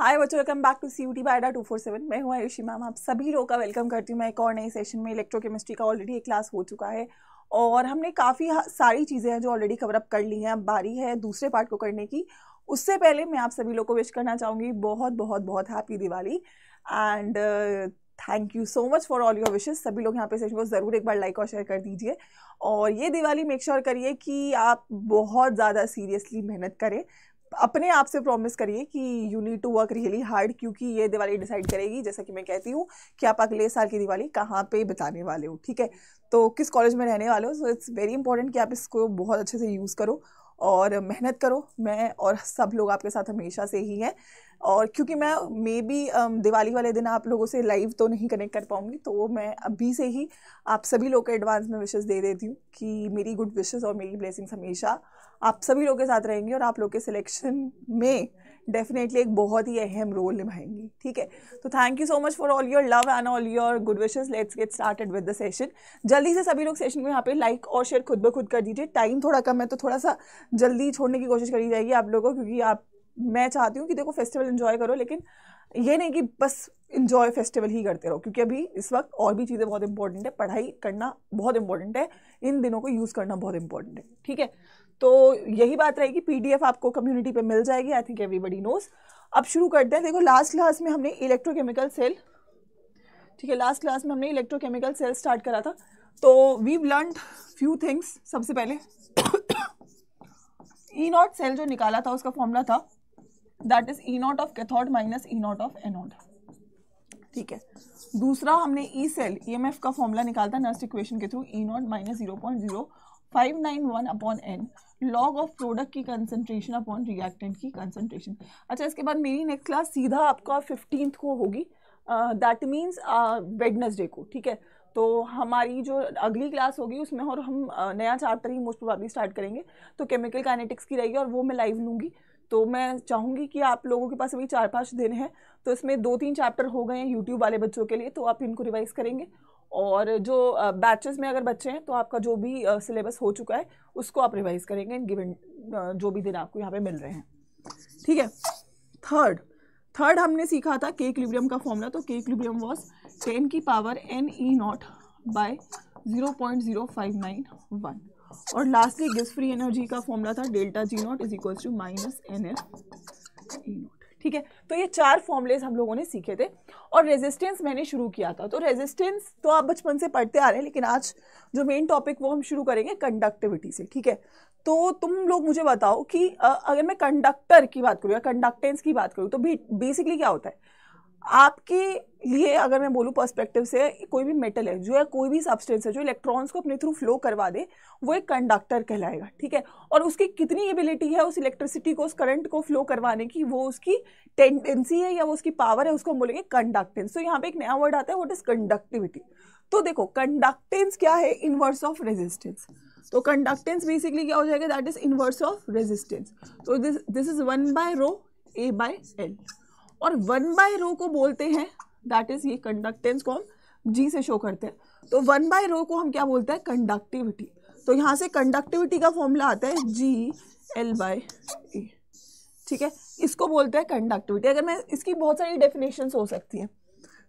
हाय बच्चों welcome back to C U T बायडा two four seven मैं हूँ आयुषी मैम आप सभी लोग का वेलकम करती हूँ मैं एक और नए सेशन में इलेक्ट्रोकेमिस्ट्री का ऑलरेडी एक क्लास हो चुका है और हमने काफ़ी सारी चीज़ें हैं जो ऑलरेडी कवरअप कर ली हैं अब बारी है दूसरे पार्ट को करने की उससे पहले मैं आप सभी लोग को विश करना चाहूँगी बहुत बहुत बहुत happy Diwali and thank you so much for all your wishes सभी लोग यहाँ पे सेशन को ज़रूर एक बार लाइक और शेयर कर दीजिए और ये दिवाली मेक श्योर करिए कि आप बहुत ज़्यादा सीरियसली मेहनत करें अपने आप से प्रॉमिस करिए कि you need to work really hard क्योंकि ये दिवाली डिसाइड करेगी जैसा कि मैं कहती हूँ कि आप अगले साल की दिवाली कहाँ पे बिताने वाले हो ठीक है तो किस कॉलेज में रहने वाले हो सो इट्स वेरी इंपॉर्टेंट कि आप इसको बहुत अच्छे से यूज़ करो और मेहनत करो मैं और सब लोग आपके साथ हमेशा से ही हैं और क्योंकि मैं मे बी um, दिवाली वाले दिन आप लोगों से लाइव तो नहीं कनेक्ट कर पाऊँगी तो मैं अभी से ही आप सभी लोग को एडवांस में विशेज़ दे देती हूँ कि मेरी गुड विशेज़ और मेरी ब्लेसिंग्स हमेशा आप सभी लोगों के साथ रहेंगी और आप लोग के सिलेक्शन में डेफिनेटली एक बहुत ही अहम रोल निभाएंगी ठीक है तो thank you so much for all your love and all your good wishes let's get started with the session जल्दी से सभी लोग सेशन को यहाँ पे लाइक और शेयर खुद ब खुद कर दीजिए टाइम थोड़ा कम है तो थोड़ा सा जल्दी छोड़ने की कोशिश करी जाएगी आप लोगों को क्योंकि आप मैं चाहती हूँ कि देखो फेस्टिवल इन्जॉय करो लेकिन ये नहीं कि बस इन्जॉय फेस्टिवल ही करते रहो क्योंकि अभी इस वक्त और भी चीज़ें बहुत इंपॉर्टेंट है पढ़ाई करना बहुत इंपॉर्टेंट है इन दिनों को यूज़ करना बहुत इंपॉर्टेंट है ठीक है तो यही बात रहेगी एफ आपको कम्युनिटी पर मिल जाएगी आई थिंक एवरीबडी नोज अब शुरू करते हैं देखो लास्ट क्लास में हमने इलेक्ट्रोकेमिकल सेल ठीक है लास्ट क्लास में हमने इलेक्ट्रोकेमिकल सेल स्टार्ट करा था तो वी लर्न फ्यू थिंग्स सबसे पहले ई नॉट सेल जो निकाला था उसका फॉर्मूला था that is E naught of cathode minus E naught of anode ठीक है दूसरा हमने E cell E M F का फॉर्मूला निकालता नर्स नर्स्ट इक्वेशन के through E naught minus zero point zero five nine one upon n log of product की concentration upon reactant की concentration अच्छा इसके बाद मेरी नेक्स्ट क्लास सीधा आपका फिफ्टींथ को होगी दैट मीन्स वेडनेसडे को ठीक है तो हमारी जो अगली क्लास होगी उसमें और हम uh, नया चार्टर ही मोस्ट प्रोबेबली स्टार्ट करेंगे तो केमिकल काइनेटिक्स की रहेगी और वो मैं लाइव लूँगी तो मैं चाहूँगी कि आप लोगों के पास अभी चार पाँच दिन हैं तो इसमें दो तीन चैप्टर हो गए हैं यूट्यूब वाले बच्चों के लिए तो आप इनको रिवाइज़ करेंगे और जो बैचेस में अगर बच्चे हैं तो आपका जो भी सिलेबस हो चुका है उसको आप रिवाइज़ करेंगे इन गिवन जो भी दिन आपको यहाँ पे मिल रहे हैं ठीक है थर्ड थर्ड हमने सीखा था के इक्विलिब्रियम का फॉर्मूला तो के इक्विलिब्रियम वॉज टेन की power n E naught by zero point zero five nine one और लास्टली गिस फ्री एनर्जी का फॉर्मूला था delta G naught is equal to minus n F E naught ठीक है तो ये चार फॉर्मूलेज हम लोगों ने सीखे थे और रेजिस्टेंस मैंने शुरू किया था तो रेजिस्टेंस तो आप बचपन से पढ़ते आ रहे हैं लेकिन आज जो मेन टॉपिक वो हम शुरू करेंगे कंडक्टिविटी से ठीक है तो तुम लोग मुझे बताओ कि अगर मैं कंडक्टर की बात करूँ या कंडक्टेंस की बात करूँ तो बेसिकली क्या होता है आपके लिए अगर मैं बोलूँ पर्सपेक्टिव से कोई भी मेटल है जो है कोई भी सब्सटेंस है जो इलेक्ट्रॉन्स को अपने थ्रू फ्लो करवा दे वो एक कंडक्टर कहलाएगा ठीक है और उसकी कितनी एबिलिटी है उस इलेक्ट्रिसिटी को उस करंट को फ्लो करवाने की वो उसकी टेंडेंसी है या वो उसकी पावर है उसको हम बोलेंगे कंडक्टेंस तो यहाँ पर एक नया वर्ड आता है वॉट इज कंडक्टिविटी तो देखो कंडक्टेंस क्या है इनवर्स ऑफ रेजिस्टेंस तो कंडक्टेंस बेसिकली क्या हो जाएगा that is inverse of resistance तो this this is one by rho A by L और वन बाय रो को बोलते हैं दैट इज ये कंडक्टेंस को हम जी से शो करते हैं तो वन बाय रो को हम क्या बोलते हैं कंडक्टिविटी तो यहाँ से कंडक्टिविटी का फॉर्मूला आता है जी एल बाय ठीक है इसको बोलते हैं कंडक्टिविटी अगर मैं इसकी बहुत सारी डेफिनेशन हो सकती हैं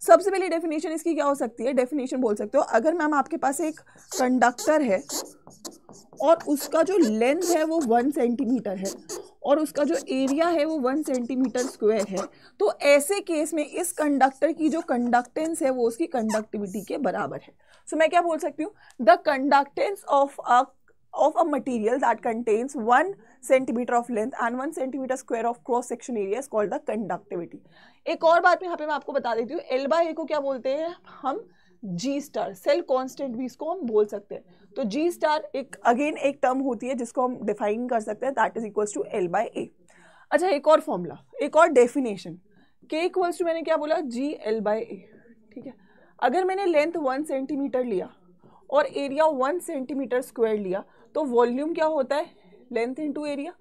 सबसे पहली डेफिनेशन इसकी क्या हो सकती है डेफिनेशन बोल सकते हो अगर मैम आपके पास एक कंडक्टर है और उसका जो लेंथ है वो वन सेंटीमीटर है और उसका जो एरिया है वो वन सेंटीमीटर स्क्वायर है तो ऐसे केस में इस कंडक्टर की जो कंडक्टेंस है वो उसकी कंडक्टिविटी के बराबर है सो so, मैं क्या बोल सकती हूँ the conductance of a of a material that contains one centimetre of length and one centimetre square of cross section area is called the conductivity एक और बात यहाँ पे मैं आपको बता देती हूँ एल बाई ए को क्या बोलते हैं हम जी स्टार सेल कांस्टेंट भी इसको हम बोल सकते हैं तो जी स्टार एक अगेन एक टर्म होती है जिसको हम डिफाइन कर सकते हैं that is equals to L by A अच्छा एक और फॉर्मूला एक और डेफिनेशन के इक्वल्स टू मैंने क्या बोला जी एल बाय ए ठीक है अगर मैंने लेंथ वन सेंटीमीटर लिया और एरिया वन सेंटीमीटर स्क्वायर लिया तो वॉल्यूम क्या होता है length into area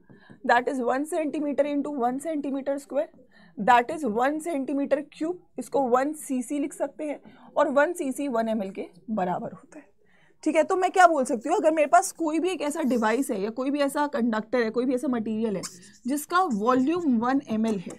that is one centimetre into one centimetre square that is one centimetre cube इसको वन सीसी लिख सकते हैं और वन सीसी वन एम के बराबर होता है ठीक है तो मैं क्या बोल सकती हूँ अगर मेरे पास कोई भी एक ऐसा डिवाइस है या कोई भी ऐसा कंडक्टर है कोई भी ऐसा मटीरियल है जिसका वॉल्यूम वन एम है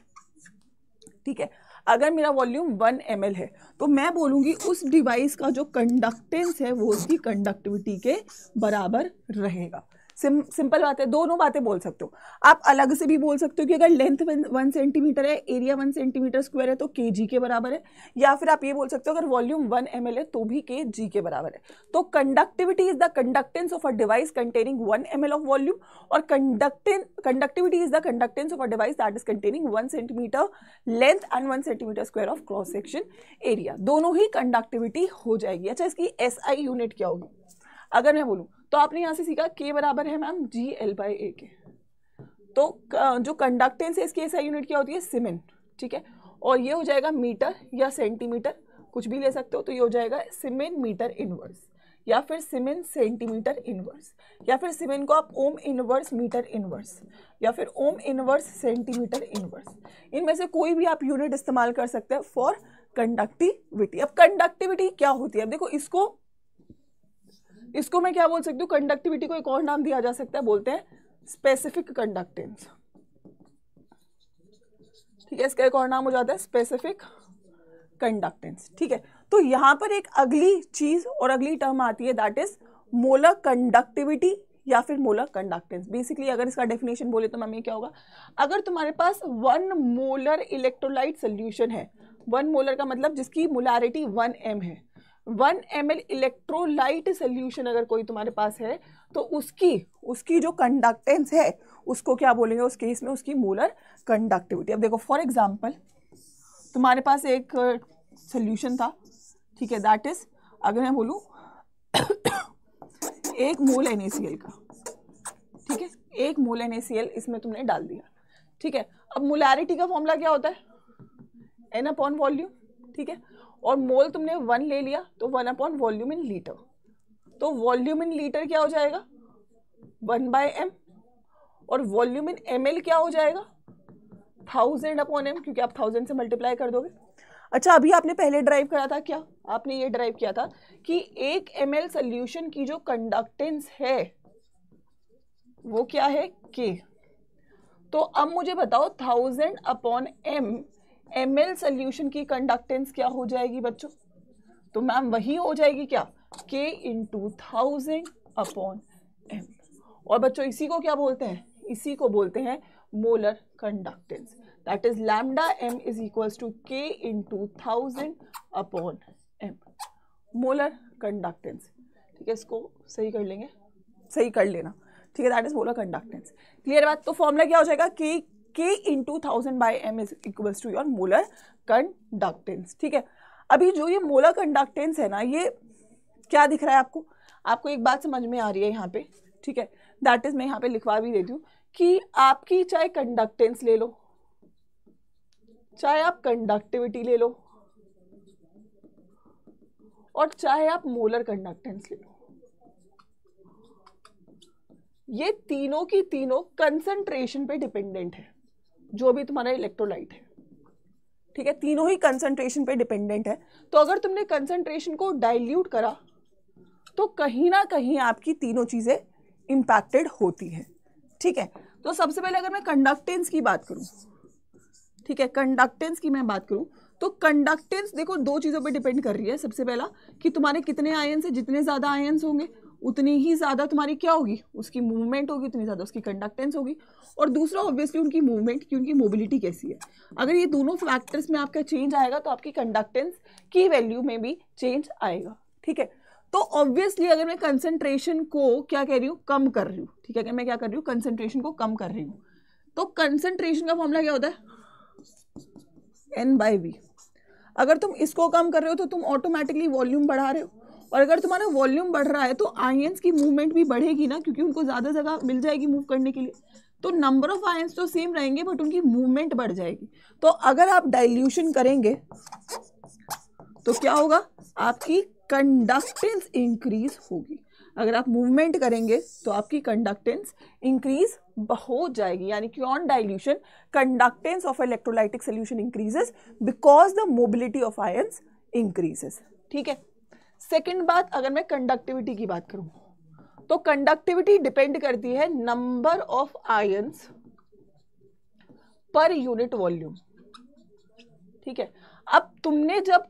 ठीक है अगर मेरा वॉल्यूम वन एम है तो मैं बोलूँगी उस डिवाइस का जो कंडक्टेंस है वो उसकी कंडक्टिविटी के बराबर रहेगा सिम सिंपल बात है दोनों बातें बोल सकते हो आप अलग से भी बोल सकते हो कि अगर लेंथ वन सेंटीमीटर है एरिया वन सेंटीमीटर स्क्वायर है तो के जी के बराबर है या फिर आप ये बोल सकते हो अगर वॉल्यूम वन एम है तो भी के जी के बराबर है तो conductivity is the conductance of a device containing one M of volume और conductance conductivity is the conductance of a device that is containing one centimetre length and one centimetre square of cross section area दोनों ही conductivity हो जाएगी अच्छा इसकी S I unit क्या होगी अगर मैं बोलूँ तो आपने यहाँ से सीखा के बराबर है ma'am G L by A के तो जो कंडक्टेंस है इसकी ऐसा यूनिट क्या होती है सीमेंट ठीक है और ये हो जाएगा मीटर या सेंटीमीटर कुछ भी ले सकते हो तो ये हो जाएगा सीमेंट मीटर इनवर्स या फिर सीमेंट सेंटीमीटर इनवर्स या फिर सीमेंट को आप ओम इनवर्स मीटर इनवर्स या फिर ओम इनवर्स सेंटीमीटर इनवर्स इनमें से कोई भी आप यूनिट इस्तेमाल कर सकते हैं फॉर कंडक्टिविटी अब कंडक्टिविटी क्या होती है अब देखो इसको इसको मैं क्या बोल सकती हूँ कंडक्टिविटी को एक और नाम दिया जा सकता है बोलते हैं स्पेसिफिक कंडक्टेंस ठीक है इसका एक और नाम हो जाता है स्पेसिफिक कंडक्टेंस ठीक है तो यहां पर एक अगली चीज और अगली टर्म आती है दैट इज मोलर कंडक्टिविटी या फिर मोलर कंडक्टेंस बेसिकली अगर इसका डेफिनेशन बोले तो मैम ये क्या होगा अगर तुम्हारे पास वन मोलर इलेक्ट्रोलाइट सोल्यूशन है वन मोलर का मतलब जिसकी मोलारिटी वन एम है one M L electrolyte solution अगर कोई तुम्हारे पास है तो उसकी उसकी जो कंडक्टेंस है उसको क्या बोलेंगे उस केस में उसकी मोलर कंडक्टिविटी अब देखो फॉर एग्जाम्पल तुम्हारे पास एक सोल्यूशन था ठीक है दैट इज अगर मैं बोलूँ एक मोल एन का ठीक है एक मोल एन इसमें तुमने डाल दिया ठीक है अब मोलैरिटी का फॉर्मूला क्या होता है एन अपॉन वॉल्यूम ठीक है और मोल तुमने वन ले लिया तो one upon volume in litre तो वॉल्यूम इन लीटर क्या हो जाएगा वन बाय एम और वॉल्यूम इन एम क्या हो जाएगा थाउजेंड अपॉन एम क्योंकि आप थाउजेंड से मल्टीप्लाई कर दोगे अच्छा अभी आपने पहले ड्राइव करा था क्या आपने ये ड्राइव किया था कि एक एम एल सोल्यूशन की जो कंडक्टेंस है वो क्या है के तो अब मुझे बताओ thousand upon M M L solution की कंडक्टेंस क्या हो जाएगी बच्चों तो मैम वही हो जाएगी क्या K into thousand upon M और बच्चों इसी को क्या बोलते हैं इसी को बोलते हैं molar conductance that is lambda M is equals to K into thousand upon M molar conductance ठीक है इसको सही कर लेंगे सही कर लेना ठीक है that is molar conductance clear बात तो फॉर्मूला क्या हो जाएगा K K into thousand by M is equals to your molar conductance ठीक है अभी जो ये मोलर कंडक्टेंस है ना ये क्या दिख रहा है आपको आपको एक बात समझ में आ रही है यहाँ पे ठीक है दैट इज मैं यहाँ पे लिखवा भी देती हूँ कि आपकी चाहे कंडक्टेंस ले लो चाहे आप कंडक्टिविटी ले लो और चाहे आप मोलर कंडक्टेंस ले लो ये तीनों की तीनों कंसंट्रेशन पे डिपेंडेंट है जो भी तुम्हारा इलेक्ट्रोलाइट है ठीक है तीनों ही कंसंट्रेशन पे डिपेंडेंट है तो अगर तुमने कंसंट्रेशन को डाइल्यूट करा तो कहीं ना कहीं आपकी तीनों चीज़ें इम्पैक्टेड होती हैं ठीक है तो सबसे पहले अगर मैं कंडक्टेंस की बात करूँ ठीक है कंडक्टेंस की मैं बात करूँ तो कंडक्टेंस देखो दो चीज़ों पे डिपेंड कर रही है सबसे पहला कि तुम्हारे कितने आयन्स है जितने ज़्यादा आयन्स होंगे उतनी ही ज़्यादा तुम्हारी क्या होगी उसकी मूवमेंट होगी उतनी ज़्यादा उसकी कंडक्टेंस होगी और दूसरा ऑब्वियसली उनकी मूवमेंट की उनकी मोबिलिटी कैसी है अगर ये दोनों फैक्टर्स में आपका चेंज आएगा तो आपकी कंडक्टेंस की वैल्यू में भी चेंज आएगा ठीक है तो ऑब्वियसली अगर मैं कंसनट्रेशन को क्या कह रही हूँ कम कर रही हूँ ठीक है अगर मैं क्या कर रही हूँ कंसनट्रेशन को कम कर रही हूँ तो कंसनट्रेशन का फॉर्मूला क्या होता है एन बाई वी अगर तुम इसको कम कर रहे हो तो तुम ऑटोमेटिकली वॉल्यूम बढ़ा रहे हो और अगर तुम्हारा वॉल्यूम बढ़ रहा है तो आयंस की मूवमेंट भी बढ़ेगी ना क्योंकि उनको ज़्यादा जगह मिल जाएगी मूव करने के लिए तो नंबर ऑफ आयंस तो सेम रहेंगे बट उनकी मूवमेंट बढ़ जाएगी तो अगर आप डाइल्यूशन करेंगे तो क्या होगा आपकी कंडक्टेंस इंक्रीज होगी अगर आप मूवमेंट करेंगे तो आपकी कंडक्टेंस इंक्रीज हो जाएगी यानी कि on dilution conductance of electrolytic solution increases because the mobility of ions increases ठीक है सेकंड बात अगर मैं कंडक्टिविटी की बात करूं तो कंडक्टिविटी डिपेंड करती है number of ions per unit volume ठीक है अब तुमने जब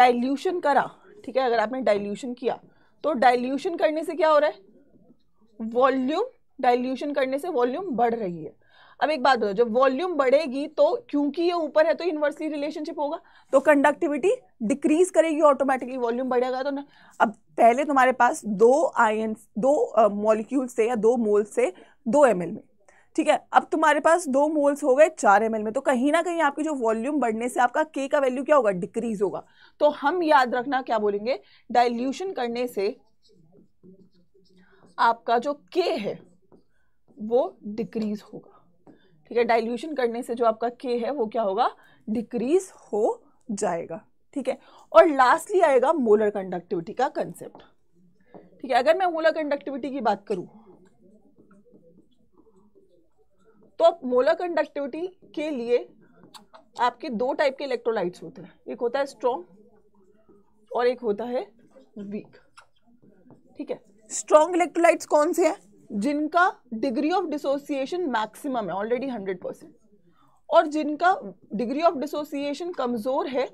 डाइल्यूशन करा ठीक है अगर आपने डाइल्यूशन किया तो डाइल्यूशन करने से क्या हो रहा है वॉल्यूम डाइल्यूशन करने से वॉल्यूम बढ़ रही है अब एक बात बताओ जब वॉल्यूम बढ़ेगी तो क्योंकि ये ऊपर है तो इन्वर्सली रिलेशनशिप होगा तो कंडक्टिविटी डिक्रीज करेगी ऑटोमेटिकली वॉल्यूम बढ़ेगा तो ना अब पहले तुम्हारे पास दो आयन दो मॉलिक्यूल से या दो मोल से दो एम में ठीक है अब तुम्हारे पास दो मोल्स हो गए चार एम में तो कहीं ना कहीं आपकी जो वॉल्यूम बढ़ने से आपका के का वैल्यू क्या होगा डिक्रीज होगा तो हम याद रखना क्या बोलेंगे डाइल्यूशन करने से आपका जो के है वो डिक्रीज होगा ठीक है डाइल्यूशन करने से जो आपका के है वो क्या होगा डिक्रीज हो जाएगा ठीक है और लास्टली आएगा मोलर कंडक्टिविटी का कंसेप्ट ठीक है अगर मैं मोलर कंडक्टिविटी की बात करूं तो मोलर कंडक्टिविटी के लिए आपके दो टाइप के इलेक्ट्रोलाइट्स होते हैं एक होता है स्ट्रॉन्ग और एक होता है वीक ठीक है स्ट्रॉन्ग इलेक्ट्रोलाइट्स कौन से हैं जिनका डिग्री ऑफ डिसोसिएशन मैक्सिमम है ऑलरेडी हंड्रेड परसेंट और जिनका डिग्री ऑफ डिसोसिएशन कमज़ोर है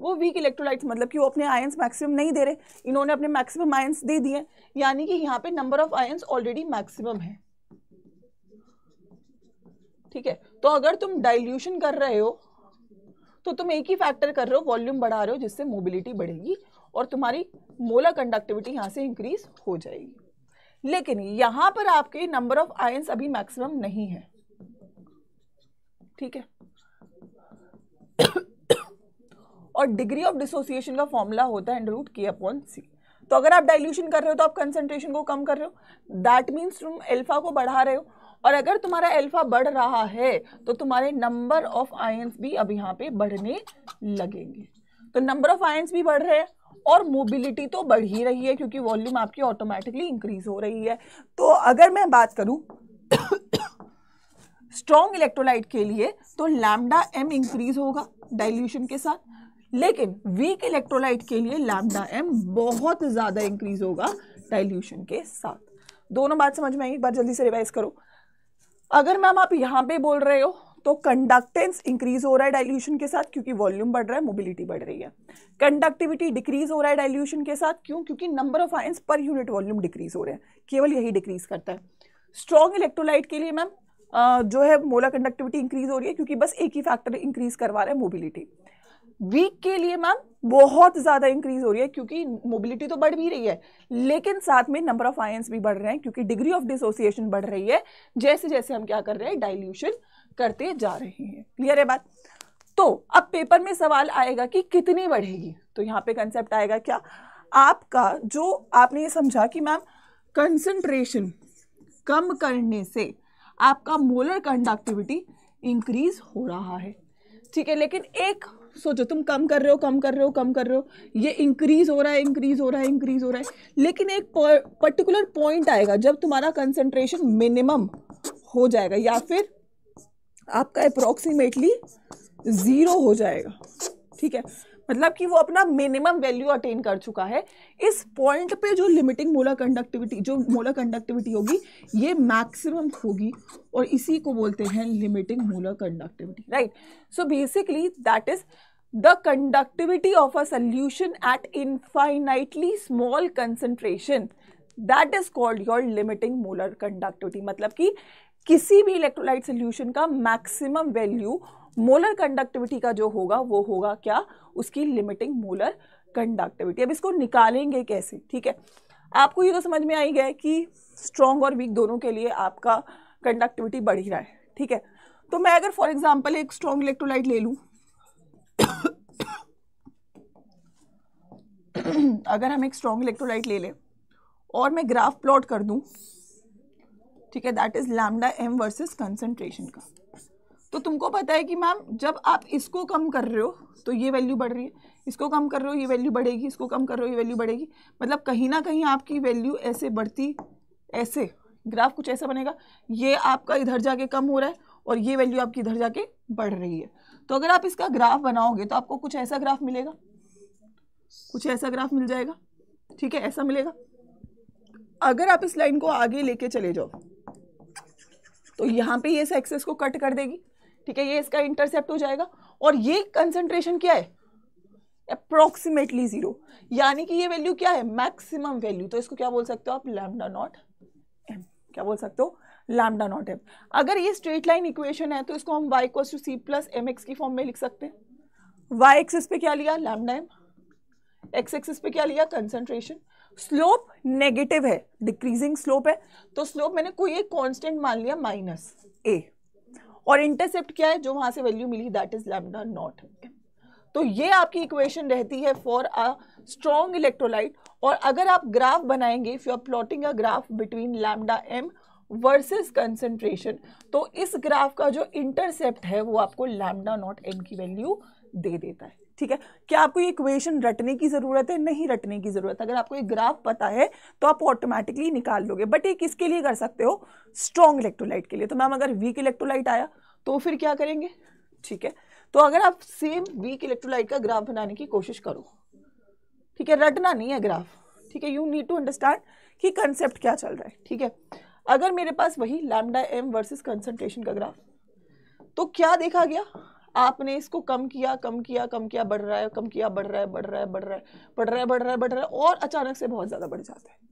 वो वीक इलेक्ट्रोलाइट्स मतलब कि वो अपने आयंस मैक्सिमम नहीं दे रहे इन्होंने अपने मैक्सिमम आयंस दे दिए यानी कि यहाँ पे number of ions already maximum है ठीक है तो अगर तुम डाइल्यूशन कर रहे हो तो तुम एक ही फैक्टर कर रहे हो वॉल्यूम बढ़ा रहे हो जिससे मोबिलिटी बढ़ेगी और तुम्हारी मोला कंडक्टिविटी यहाँ से इंक्रीज हो जाएगी लेकिन यहां पर आपके नंबर ऑफ आयंस अभी मैक्सिमम नहीं है ठीक है और डिग्री ऑफ डिसोसिएशन का फॉर्मूला होता है एंडरूट के अपॉन सी तो अगर आप डाइल्यूशन कर रहे हो तो आप कंसेंट्रेशन को कम कर रहे हो दैट मीन्स तुम एल्फा को बढ़ा रहे हो और अगर तुम्हारा एल्फा बढ़ रहा है तो तुम्हारे नंबर ऑफ आयंस भी अब यहाँ पे बढ़ने लगेंगे तो नंबर ऑफ आयंस भी बढ़ रहे हैं और मोबिलिटी तो बढ़ ही रही है क्योंकि वॉल्यूम आपकी ऑटोमेटिकली इंक्रीज हो रही है तो अगर मैं बात करूँ स्ट्रॉन्ग इलेक्ट्रोलाइट के लिए तो लैमडा एम इंक्रीज होगा डाइल्यूशन के साथ लेकिन वीक इलेक्ट्रोलाइट के लिए लैमडा एम बहुत ज़्यादा इंक्रीज होगा डाइल्यूशन के साथ दोनों बात समझ में आई एक बार जल्दी से रिवाइज करो अगर मैम आप यहां पे बोल रहे हो तो कंडक्टेंस इंक्रीज हो रहा है डाइल्यूशन के साथ क्योंकि वॉल्यूम बढ़ रहा है मोबिलिटी बढ़ रही है कंडक्टिविटी डिक्रीज हो रहा है डाइल्यूशन के साथ क्यों क्योंकि number of ions per unit volume decrease हो रहे हैं केवल यही डिक्रीज करता है स्ट्रॉन्ग इलेक्ट्रोलाइट के लिए मैम जो है मोला कंडक्टिविटी इंक्रीज हो रही है क्योंकि बस एक ही फैक्टर इंक्रीज करवा रहा है मोबिलिटी वीक के लिए मैम बहुत ज़्यादा इंक्रीज हो रही है क्योंकि मोबिलिटी तो बढ़ भी रही है लेकिन साथ में नंबर ऑफ आयंस भी बढ़ रहे हैं क्योंकि डिग्री ऑफ डिसोसिएशन बढ़ रही है जैसे जैसे हम क्या कर रहे हैं डाइल्यूशन करते जा रहे हैं क्लियर है बात तो अब पेपर में सवाल आएगा कि कितनी बढ़ेगी तो यहाँ पे कंसेप्ट आएगा क्या आपका जो आपने ये समझा कि मैम कंसंट्रेशन कम करने से आपका मोलर कंडक्टिविटी इंक्रीज हो रहा है ठीक है लेकिन एक सोचो तुम कम कर रहे हो कम कर रहे हो कम कर रहे हो ये इंक्रीज हो रहा है इंक्रीज हो रहा है इंक्रीज हो रहा है लेकिन एक पर्टिकुलर पॉइंट आएगा जब तुम्हारा कंसंट्रेशन मिनिमम हो जाएगा या फिर आपका अप्रोक्सीमेटली ज़ीरो हो जाएगा ठीक है मतलब कि वो अपना मिनिमम वैल्यू अटेन कर चुका है इस पॉइंट पे जो लिमिटिंग मोलर कंडक्टिविटी जो मोलर कंडक्टिविटी होगी ये मैक्सिमम होगी और इसी को बोलते हैं limiting molar conductivity right so basically that is the conductivity of a solution at infinitely small concentration that is called your limiting molar conductivity मतलब कि किसी भी इलेक्ट्रोलाइट सोल्यूशन का मैक्सिमम वैल्यू मोलर कंडक्टिविटी का जो होगा वो होगा क्या उसकी लिमिटिंग मोलर कंडक्टिविटी अब इसको निकालेंगे कैसे ठीक है आपको ये तो समझ में आई गया कि स्ट्रॉन्ग और वीक दोनों के लिए आपका कंडक्टिविटी बढ़ ही रहा है ठीक है तो मैं अगर फॉर एग्जाम्पल एक स्ट्रॉन्ग इलेक्ट्रोलाइट ले लूँ अगर हम एक स्ट्रॉन्ग इलेक्ट्रोलाइट ले लें और मैं ग्राफ प्लॉट कर दूं ठीक है that is lambda M versus concentration का तो तुमको पता है कि मैम जब आप इसको कम कर रहे हो तो ये वैल्यू बढ़ रही है इसको कम कर रहे हो ये वैल्यू बढ़ेगी इसको कम कर रहे हो ये वैल्यू बढ़ेगी मतलब कहीं ना कहीं आपकी वैल्यू ऐसे बढ़ती ऐसे ग्राफ कुछ ऐसा बनेगा ये आपका इधर जाके कम हो रहा है और ये वैल्यू आपकी इधर जाके बढ़ रही है तो अगर आप इसका ग्राफ बनाओगे तो आपको कुछ ऐसा ग्राफ मिलेगा कुछ ऐसा ग्राफ मिल जाएगा ठीक है ऐसा मिलेगा अगर आप इस लाइन को आगे लेके चले जाओ तो यहाँ पे ये इस एक्सेस को कट कर देगी ठीक है ये इसका इंटरसेप्ट हो जाएगा और ये कंसनट्रेशन क्या है अप्रोक्सीमेटली जीरो यानी कि ये वैल्यू क्या है मैक्सिमम वैल्यू तो इसको क्या बोल सकते हो आप लैमडा नॉट एम क्या बोल सकते हो लैमडा नॉट एम अगर ये स्ट्रेट लाइन इक्वेशन है तो इसको हम Y to C plus M X की फॉर्म में लिख सकते हैं वाई एक्सेस पे क्या लिया लैमडा एम एक्स एक्सेस पे क्या लिया कंसनट्रेशन स्लोप नेगेटिव है डिक्रीजिंग स्लोप है तो स्लोप मैंने कोई एक कांस्टेंट मान लिया माइनस ए और इंटरसेप्ट क्या है जो वहां से वैल्यू मिली दैट इज लैमडा नॉट तो ये आपकी इक्वेशन रहती है फॉर अ स्ट्रॉन्ग इलेक्ट्रोलाइट और अगर आप ग्राफ बनाएंगे if you are plotting a graph between lambda M versus concentration तो इस ग्राफ का जो इंटरसेप्ट है वो आपको लैमडा नॉट एम की वैल्यू दे देता है ठीक है क्या आपको ये इक्वेशन रटने की ज़रूरत है नहीं रटने की ज़रूरत अगर आपको ये ग्राफ पता है तो आप ऑटोमेटिकली निकाल लोगे बट ये किसके लिए कर सकते हो स्ट्रॉन्ग इलेक्ट्रोलाइट के लिए तो मैम अगर वीक इलेक्ट्रोलाइट आया तो फिर क्या करेंगे ठीक है तो अगर आप सेम वीक इलेक्ट्रोलाइट का ग्राफ बनाने की कोशिश करो ठीक है रटना नहीं है ग्राफ ठीक है यू नीड टू अंडरस्टैंड कि कंसेप्ट क्या चल रहा है ठीक है अगर मेरे पास वही लैमडा एम वर्सेस कंसंट्रेशन का ग्राफ तो क्या देखा गया आपने इसको कम किया कम किया कम किया बढ़ रहा है कम किया बढ़ रहा है बढ़ रहा है बढ़ रहा है बढ़ रहा है बढ़ रहा है बढ़ रहा है और अचानक से बहुत ज़्यादा बढ़ जाता है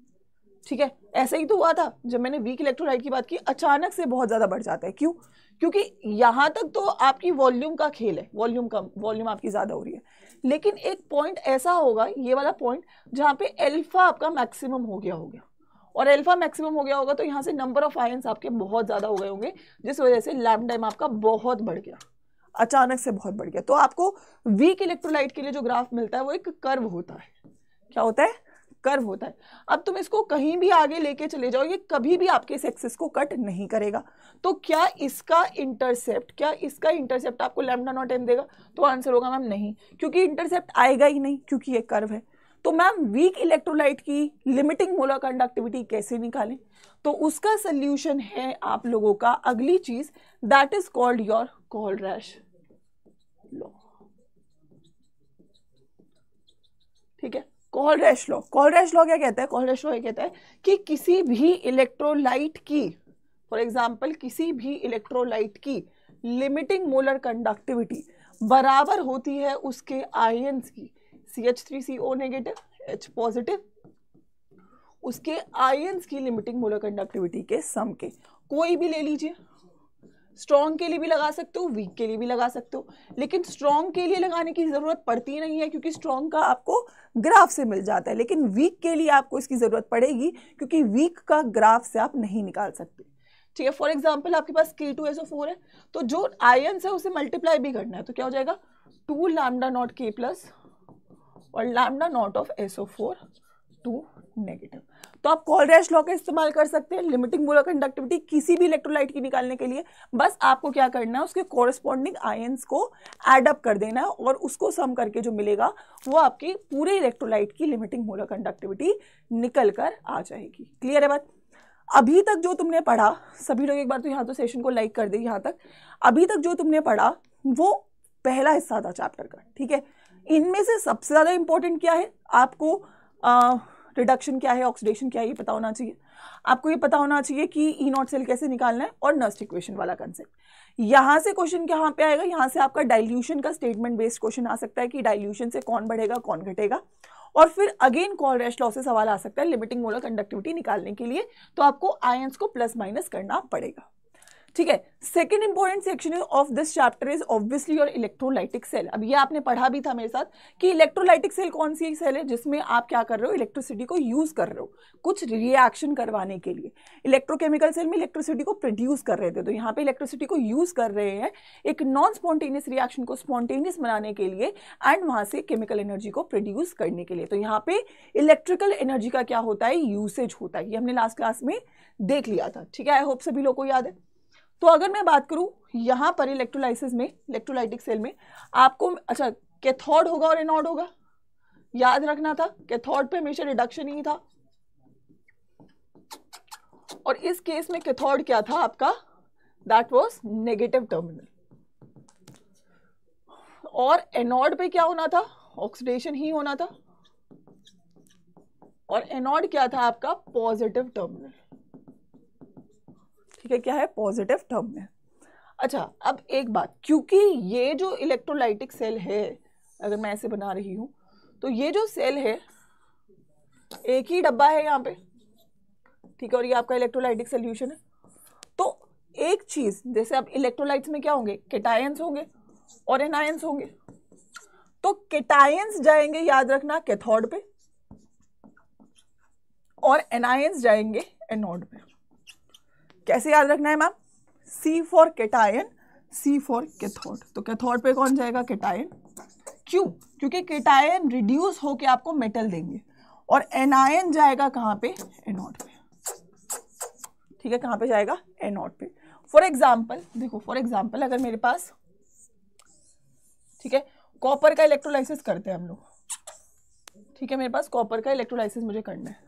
ठीक है ऐसा ही तो हुआ था जब मैंने वीक इलेक्ट्रोलाइट की बात की अचानक से बहुत ज़्यादा बढ़ जाता है क्यों क्योंकि यहाँ तक तो आपकी वॉल्यूम का खेल है वॉल्यूम कम वॉल्यूम आपकी ज़्यादा हो रही है लेकिन एक पॉइंट ऐसा होगा ये वाला पॉइंट जहाँ पे एल्फा आपका मैक्सिमम हो गया हो गया और एल्फा मैक्सिमम हो गया होगा तो यहाँ से नंबर ऑफ आयंस आपके बहुत ज़्यादा हो गए होंगे जिस वजह से लैमडाइम आपका बहुत बढ़ गया अचानक से बहुत बढ़ गया तो आपको वीक इलेक्ट्रोलाइट के लिए जो ग्राफ मिलता है वो एक कर्व होता है क्या होता है कर्व होता है अब तुम इसको कहीं भी आगे लेके चले जाओ ये कभी भी आपके इस एक्सिस को कट नहीं करेगा तो क्या इसका इंटरसेप्ट क्या इसका इंटरसेप्ट आपको लेमडा नॉट एम देगा तो आंसर होगा मैम नहीं क्योंकि इंटरसेप्ट आएगा ही नहीं क्योंकि ये कर्व है तो मैम वीक इलेक्ट्रोलाइट की लिमिटिंग मोलर कंडक्टिविटी कैसे निकालें तो उसका सोल्यूशन है आप लोगों का अगली चीज़ that is called your Kohlrausch ठीक है Kohlrausch law Kohlrausch law क्या कहता है कॉल रैश लॉ ये कहता है कि किसी भी इलेक्ट्रोलाइट की फॉर एग्जाम्पल किसी भी इलेक्ट्रोलाइट की लिमिटिंग मोलर कंडक्टिविटी बराबर होती है उसके आयंस की C H three C O negative H positive उसके आयंस की लिमिटिंग मोलर कंडक्टिविटी के सम के कोई भी ले लीजिए स्ट्रॉन्ग के लिए भी लगा सकते हो वीक के लिए भी लगा सकते हो लेकिन स्ट्रॉन्ग के लिए लगाने की ज़रूरत पड़ती नहीं है क्योंकि स्ट्रॉन्ग का आपको ग्राफ से मिल जाता है लेकिन वीक के लिए आपको इसकी ज़रूरत पड़ेगी क्योंकि वीक का ग्राफ से आप नहीं निकाल सकते ठीक है फॉर एग्जाम्पल आपके पास के टू ओ फोर है तो जो आयन्स है उसे मल्टीप्लाई भी करना है तो क्या हो जाएगा two lambda naught K plus और lambda naught of S O four two negative तो आप कॉलरेश लॉ का इस्तेमाल कर सकते हैं लिमिटिंग मोलर कंडक्टिविटी किसी भी इलेक्ट्रोलाइट की निकालने के लिए बस आपको क्या करना है उसके कॉरेस्पॉन्डिंग आयन्स को एडअप कर देना है और उसको सम करके जो मिलेगा वो आपकी पूरे इलेक्ट्रोलाइट की लिमिटिंग मोलर कंडक्टिविटी निकल कर आ जाएगी क्लियर है बात अभी तक जो तुमने पढ़ा सभी लोग एक बार तो यहाँ तो सेशन को लाइक कर दे यहाँ तक अभी तक जो तुमने पढ़ा वो पहला हिस्सा था चैप्टर का ठीक है इनमें से सबसे ज़्यादा इम्पोर्टेंट क्या है आपको रिडक्शन क्या है ऑक्सीडेशन क्या है ये पता होना चाहिए आपको ये पता होना चाहिए कि ई नॉट सेल कैसे निकालना है और नर्स्ट इक्वेशन वाला कंसेप्ट यहाँ से क्वेश्चन कहाँ पे आएगा यहाँ से आपका डाइल्यूशन का स्टेटमेंट बेस्ड क्वेश्चन आ सकता है कि डाइल्यूशन से कौन बढ़ेगा कौन घटेगा और फिर अगेन कॉल रेस्ट लॉ से सवाल आ सकता है लिमिटिंग मोलर कंडक्टिविटी निकालने के लिए तो आपको आयंस को प्लस माइनस करना पड़ेगा ठीक है second important section of this chapter is obviously your electrolytic cell अब ये आपने पढ़ा भी था मेरे साथ कि इलेक्ट्रोलाइटिक सेल कौन सी सेल है जिसमें आप क्या कर रहे हो इलेक्ट्रिसिटी को यूज कर रहे हो कुछ रिएक्शन करवाने के लिए इलेक्ट्रोकेमिकल सेल में इलेक्ट्रिसिटी को प्रोड्यूस कर रहे थे तो यहाँ पे इलेक्ट्रिसिटी को यूज कर रहे हैं एक नॉन स्पॉन्टेनियस रिएक्शन को स्पॉन्टेनियस बनाने के लिए एंड वहां से केमिकल एनर्जी को प्रोड्यूस करने के लिए तो यहाँ पे इलेक्ट्रिकल एनर्जी का क्या होता है यूसेज होता है ये हमने लास्ट क्लास में देख लिया था ठीक है आई होप सभी लोग को याद है तो अगर मैं बात करूँ यहाँ पर इलेक्ट्रोलाइसिस में इलेक्ट्रोलाइटिक सेल में आपको अच्छा कैथोड होगा और एनॉड होगा याद रखना था कैथोड पे हमेशा रिडक्शन ही था और इस केस में कैथोड क्या था आपका दैट वॉज नेगेटिव टर्मिनल और एनॉड पे क्या होना था ऑक्सीडेशन ही होना था और एनॉड क्या था आपका पॉजिटिव टर्मिनल ठीक है क्या है पॉजिटिव टर्म में अच्छा अब एक बात क्योंकि ये जो इलेक्ट्रोलाइटिक सेल है अगर मैं ऐसे बना रही हूँ तो ये जो सेल है एक ही डब्बा है यहाँ पे ठीक है और ये आपका इलेक्ट्रोलाइटिक सोल्यूशन है तो एक चीज़ जैसे अब इलेक्ट्रोलाइट्स में क्या होंगे केटायंस होंगे और एनायंस होंगे तो केटायंस जाएंगे याद रखना कैथोड पे और एनायंस जाएंगे एनोड पे कैसे याद रखना है ma'am C for cation C for cathode तो कैथोड पे कौन जाएगा केटायन क्यों क्योंकि केटायन रिड्यूस होके आपको मेटल देंगे और एनायन जाएगा कहाँ पे एनोड पे ठीक है कहाँ पे जाएगा एनोड पे फॉर एग्जाम्पल देखो फॉर एग्जाम्पल अगर मेरे पास ठीक है कॉपर का इलेक्ट्रोलाइसिस करते हैं हम लोग ठीक है मेरे पास कॉपर का इलेक्ट्रोलाइसिस मुझे करना है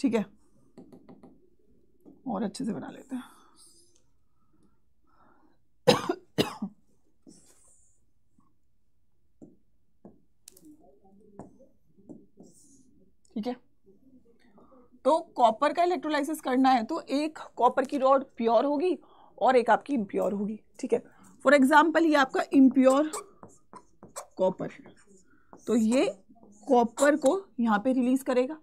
ठीक है और अच्छे से बना लेते हैं ठीक है तो कॉपर का इलेक्ट्रोलाइसिस करना है तो एक कॉपर की रॉड प्योर होगी और एक आपकी इम्प्योर होगी ठीक है फॉर एग्जाम्पल ये आपका इम्प्योर कॉपर तो ये कॉपर को यहाँ पे रिलीज करेगा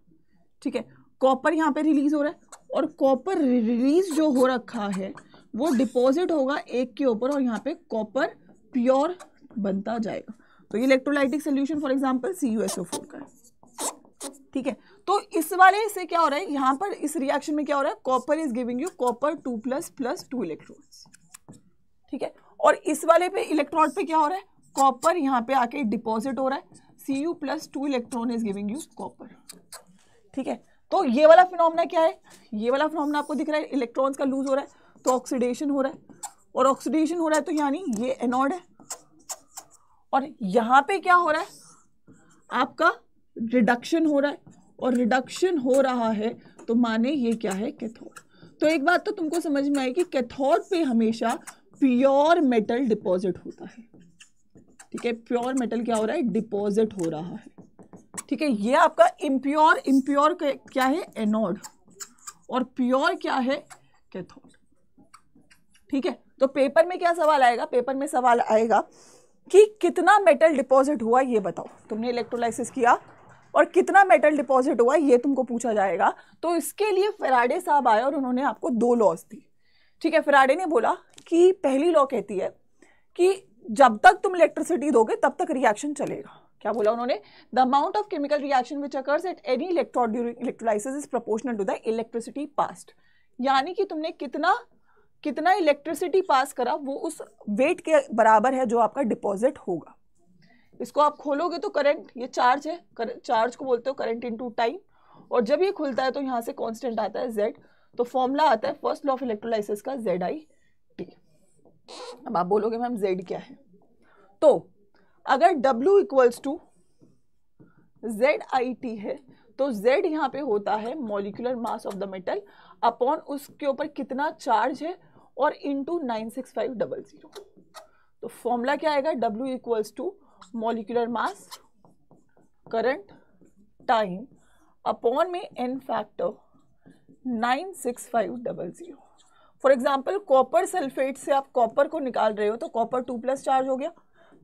ठीक है कॉपर यहाँ पे रिलीज हो रहा है और कॉपर रिलीज जो हो रखा है वो डिपॉजिट होगा एक के ऊपर और यहाँ पे कॉपर प्योर बनता जाएगा तो ये electrolytic solution for example C U S O four का ठीक है तो इस वाले से क्या हो रहा है यहाँ पर इस रिएक्शन में क्या हो रहा है copper is giving you copper two plus plus two electron ठीक है और इस वाले पे इलेक्ट्रॉन पे क्या हो रहा है कॉपर यहाँ पे आके डिपॉजिट हो रहा है C U plus two electron is giving you copper ठीक है तो ये वाला फिनोमना क्या है ये वाला फिनोमना आपको दिख रहा है इलेक्ट्रॉन्स का लूज हो रहा है तो ऑक्सीडेशन हो रहा है और ऑक्सीडेशन हो रहा है तो यानी ये एनोड है और यहाँ पे क्या हो रहा है आपका रिडक्शन हो रहा है और रिडक्शन हो रहा है तो माने ये क्या है कैथोड तो एक बात तो तुमको समझ में आई कि कैथोड पे हमेशा प्योर मेटल डिपॉजिट होता है ठीक है प्योर मेटल क्या हो रहा है डिपॉजिट हो रहा है ठीक है ये आपका इम्प्योर इम्प्योर क्या है एनोड और प्योर क्या है कैथोड ठीक है तो पेपर में क्या सवाल आएगा पेपर में सवाल आएगा कि कितना मेटल डिपॉजिट हुआ ये बताओ तुमने इलेक्ट्रोलाइसिस किया और कितना मेटल डिपॉजिट हुआ ये तुमको पूछा जाएगा तो इसके लिए फेराडे साहब आए और उन्होंने आपको दो लॉज दी ठीक है फेराडे ने बोला कि पहली लॉ कहती है कि जब तक तुम इलेक्ट्रिसिटी दोगे तब तक रिएक्शन चलेगा क्या बोला उन्होंने the amount of chemical reaction which occurs at any electron during electrolysis is proportional to the electricity passed यानी कि तुमने कितना कितना इलेक्ट्रिसिटी पास करा वो उस वेट के बराबर है जो आपका डिपॉजिट होगा इसको आप खोलोगे तो करंट ये चार्ज है कर, चार्ज को बोलते हो करंट इनटू टाइम और जब ये खुलता है तो यहाँ से कांस्टेंट आता है जेड तो फॉर्मूला आता है फर्स्ट लॉ ऑफ इलेक्ट्रोलाइसिस का जेड आई टी अब आप बोलोगे मैम जेड क्या है तो अगर W equals to Z I T है तो Z यहाँ पे होता है molecular mass of the metal upon उसके ऊपर कितना चार्ज है और into nine six five double zero तो फॉर्मूला क्या आएगा W equals to molecular mass current time upon में N factor nine six five double zero for example copper sulphate से आप कॉपर को निकाल रहे हो तो कॉपर टू प्लस चार्ज हो गया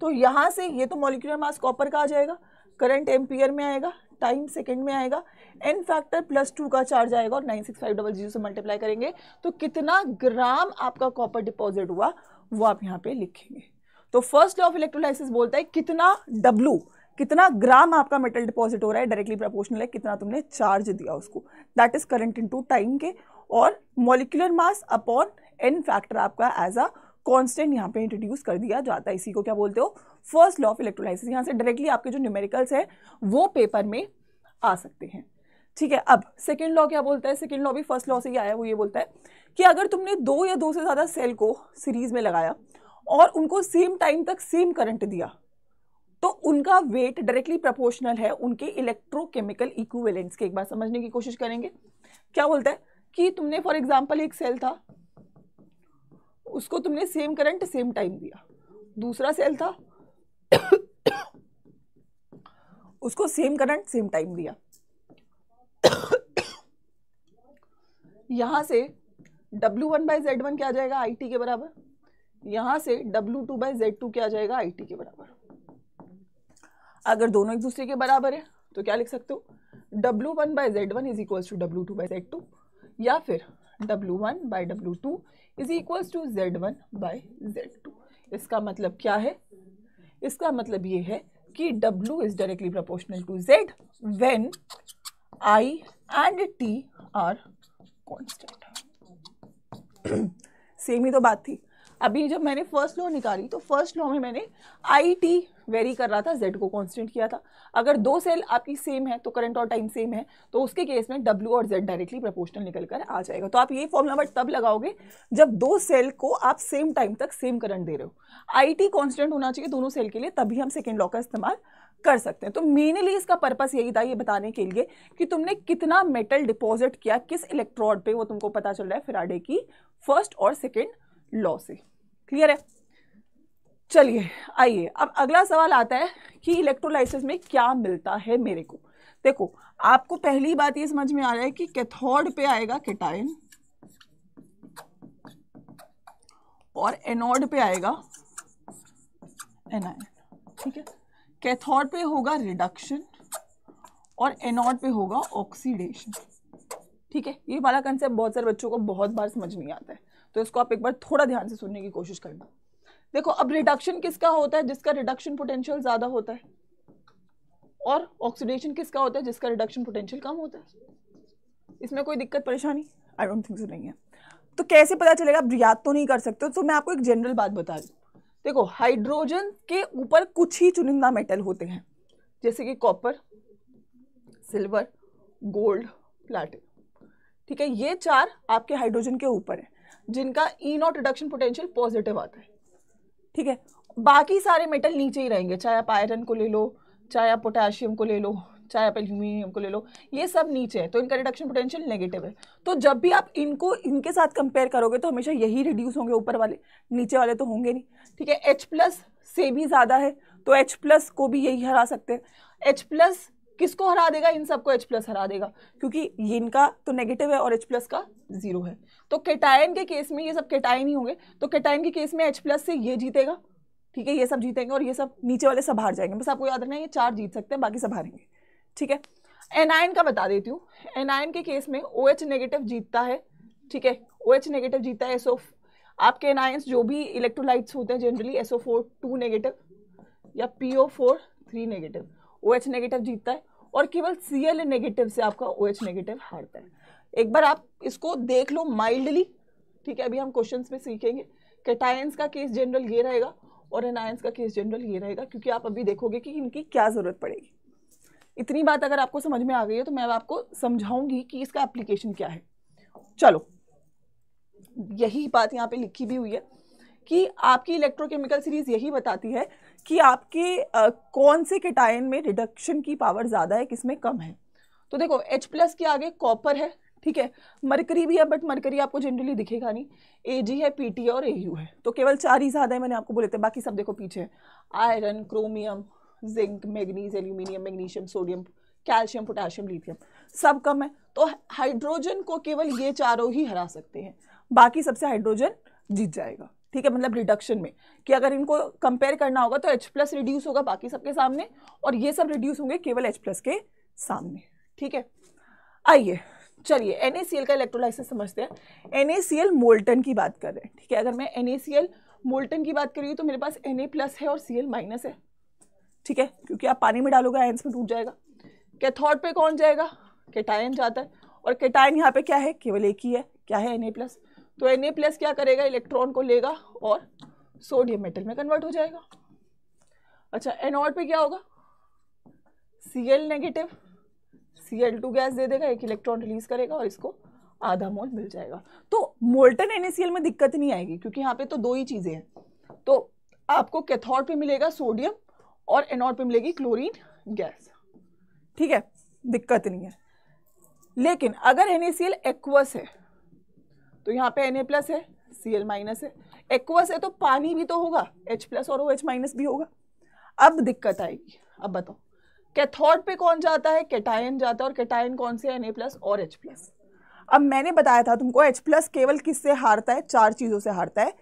तो यहाँ से ये तो मोलिकुलर मास कॉपर का आ जाएगा करंट एम्पियर में आएगा टाइम सेकंड में आएगा एन फैक्टर प्लस टू का चार्ज आएगा और nine six five double zero से मल्टीप्लाई करेंगे तो कितना ग्राम आपका कॉपर डिपॉजिट हुआ वो आप यहाँ पे लिखेंगे तो फर्स्ट लॉ ऑफ इलेक्ट्रोलाइसिस बोलता है कितना डब्लू कितना ग्राम आपका मेटल डिपॉजिट हो रहा है डायरेक्टली प्रपोर्शनल है कितना तुमने चार्ज दिया उसको that is current in time के और molecular mass upon N factor आपका एज अ कॉन्स्टेंट यहाँ पे इंट्रोड्यूस कर दिया जाता है इसी को क्या बोलते हो फर्स्ट लॉ ऑफ इलेक्ट्रोलाइसिस यहाँ से डायरेक्टली आपके जो न्यूमेरिकल्स हैं वो पेपर में आ सकते हैं ठीक है अब सेकेंड लॉ क्या बोलता है सेकेंड लॉ भी फर्स्ट लॉ से ही आया वो ये बोलता है कि अगर तुमने दो या दो से ज़्यादा सेल को सीरीज में लगाया और उनको सेम टाइम तक सेम करंट दिया तो उनका वेट डायरेक्टली प्रोपोर्शनल है उनके इलेक्ट्रोकेमिकल इक्विवेलेंस के एक बार समझने की कोशिश करेंगे क्या बोलता है कि तुमने फॉर एग्जांपल एक सेल था उसको तुमने सेम करंट सेम टाइम दिया दूसरा सेल था उसको सेम करंट सेम टाइम दिया यहां से W1 one by Z one क्या आ जाएगा आई टी के बराबर यहां से W2 to bye Z to क्या आ जाएगा आई टी के बराबर अगर दोनों एक दूसरे के बराबर है तो क्या लिख सकते हो W1 one by Z one is equal to W two by Z या फिर W1 one by W two is equals to Z one by Z two इसका मतलब क्या है इसका मतलब ये है कि W is directly proportional to Z when I and T are constant same ही तो बात थी अभी जब मैंने फर्स्ट लॉ निकाली तो फर्स्ट लॉ में मैंने आई टी वेरी कर रहा था जेड को कॉन्स्टेंट किया था अगर दो सेल आपकी सेम है तो करंट और टाइम सेम है तो उसके केस में डब्ल्यू और जेड डायरेक्टली प्रपोर्शनल निकल कर आ जाएगा तो आप ये फॉर्मूला बट तब लगाओगे जब दो सेल को आप सेम टाइम तक सेम करंट दे रहे हो आई टी कॉन्स्टेंट होना चाहिए दोनों सेल के लिए तभी हम सेकेंड लॉ का इस्तेमाल कर सकते हैं तो मेनली इसका पर्पस यही था ये बताने के लिए कि तुमने कितना मेटल डिपॉजिट किया किस इलेक्ट्रॉड पे वो तुमको पता चल रहा है फिराडे की फर्स्ट और सेकेंड लॉ से क्लियर है चलिए आइए अब अगला सवाल आता है कि इलेक्ट्रोलाइसिस में क्या मिलता है मेरे को देखो आपको पहली बात ये समझ में आ रहा है कि कैथोड पे आएगा केटाइन और एनोड पे आएगा एनाइन ठीक है कैथोड पे होगा रिडक्शन और एनोड पे होगा ऑक्सीडेशन ठीक है ये वाला कंसेप्ट बहुत सारे बच्चों को बहुत बार समझ नहीं आता है तो इसको आप एक बार थोड़ा ध्यान से सुनने की कोशिश करना देखो अब रिडक्शन किसका होता है जिसका रिडक्शन पोटेंशियल ज़्यादा होता है और ऑक्सीडेशन किसका होता है जिसका रिडक्शन पोटेंशियल कम होता है इसमें कोई दिक्कत परेशानी आई डोंट थिंक सो नहीं है तो कैसे पता चलेगा आप याद तो नहीं कर सकते तो मैं आपको एक जनरल बात बता रही देखो हाइड्रोजन के ऊपर कुछ ही चुनिंदा मेटल होते हैं जैसे कि कॉपर सिल्वर गोल्ड प्लाटिन ठीक है ये चार आपके हाइड्रोजन के ऊपर है जिनका E naught reduction potential positive आता है ठीक है बाकी सारे मेटल नीचे ही रहेंगे चाहे आप आयरन को ले लो चाहे आप पोटेशियम को ले लो चाहे आप एल्यूमिनियम को ले लो ये सब नीचे है तो इनका रिडक्शन पोटेंशियल नेगेटिव है तो जब भी आप इनको इनके साथ कंपेयर करोगे तो हमेशा यही रिड्यूस होंगे ऊपर वाले नीचे वाले तो होंगे नहीं ठीक है एच प्लस से भी ज़्यादा है तो एच प्लस को भी यही हरा सकते हैं एच प्लस किसको हरा देगा इन सबको H प्लस हरा देगा क्योंकि इनका तो नेगेटिव है और H प्लस का जीरो है तो केटाइन के केस में ये सब केटायन ही होंगे तो केटाइन के केस में H प्लस से ये जीतेगा ठीक है ये सब जीतेंगे और ये सब नीचे वाले सब हार जाएंगे बस आपको याद रखना है ये चार जीत सकते हैं बाकी सब हारेंगे ठीक है एनआईन का बता देती हूँ एनआईन के केस में ओ OH नेगेटिव जीतता है ठीक है ओ OH नेगेटिव जीतता है एसओ आपके एनायंस जो भी इलेक्ट्रोलाइट्स होते हैं generally SO four two negative या P O four three negative O OH negative जीतता है और केवल सी एल नेगेटिव से आपका ओ OH नेगेटिव हारता है एक बार आप इसको देख लो माइल्डली ठीक है अभी हम क्वेश्चन में सीखेंगे कैटायंस का केस जनरल ये रहेगा और एनायंस का केस जनरल ये रहेगा क्योंकि आप अभी देखोगे कि इनकी क्या ज़रूरत पड़ेगी इतनी बात अगर आपको समझ में आ गई है तो मैं आपको समझाऊंगी कि इसका एप्लीकेशन क्या है चलो यही बात यहाँ पे लिखी भी हुई है कि आपकी इलेक्ट्रोकेमिकल सीरीज यही बताती है कि आपके कौन से केटायन में रिडक्शन की पावर ज़्यादा है किसमें कम है तो देखो H प्लस के आगे कॉपर है ठीक है मरकरी भी है बट मरकरी आपको जनरली दिखेगा नहीं ए जी है पी टी और ए यू है तो केवल चार ही ज़्यादा है मैंने आपको बोले थे बाकी सब देखो पीछे iron chromium zinc manganese aluminium magnesium sodium calcium potassium lithium सब कम है तो हाइड्रोजन को केवल ये चारों ही हरा सकते हैं बाकी सबसे हाइड्रोजन जीत जाएगा ठीक है मतलब रिडक्शन में कि अगर इनको कंपेयर करना होगा तो H प्लस रिड्यूस होगा बाकी सबके सामने और ये सब रिड्यूस होंगे केवल H प्लस के सामने ठीक है आइए चलिए एन का इलेक्ट्रोलाइसिस समझते हैं एन मोल्टन की बात कर रहे हैं ठीक है अगर मैं एन मोल्टन की बात करी तो मेरे पास एन प्लस है और सी माइनस है ठीक है क्योंकि आप पानी में डालोगे आयंस में टूट जाएगा कैथोड पे कौन जाएगा केटायन जाता है और केटायन यहाँ पे क्या है केवल एक ही है क्या है एन ए प्लस तो एन प्लस क्या करेगा इलेक्ट्रॉन को लेगा और सोडियम मेटल में कन्वर्ट हो जाएगा अच्छा एनऑड पे क्या होगा C L negative C L two gas दे देगा एक इलेक्ट्रॉन रिलीज करेगा और इसको आधा मोल मिल जाएगा तो मोल्टन एन में दिक्कत नहीं आएगी क्योंकि यहाँ पे तो दो ही चीज़ें हैं तो आपको कैथोड पे मिलेगा सोडियम और एनऑड पे मिलेगी क्लोरीन गैस ठीक है दिक्कत नहीं है लेकिन अगर एन एक्वस है तो यहाँ पे एन प्लस है सी एल माइनस है एक्वस है तो पानी भी तो होगा एच प्लस और ओ एच माइनस भी होगा अब दिक्कत आएगी अब बताओ कैथोड पे कौन जाता है कैटायन जाता है और कैटायन कौन से एन ए प्लस और एच प्लस अब मैंने बताया था तुमको एच प्लस केवल किससे हारता है चार चीज़ों से हारता है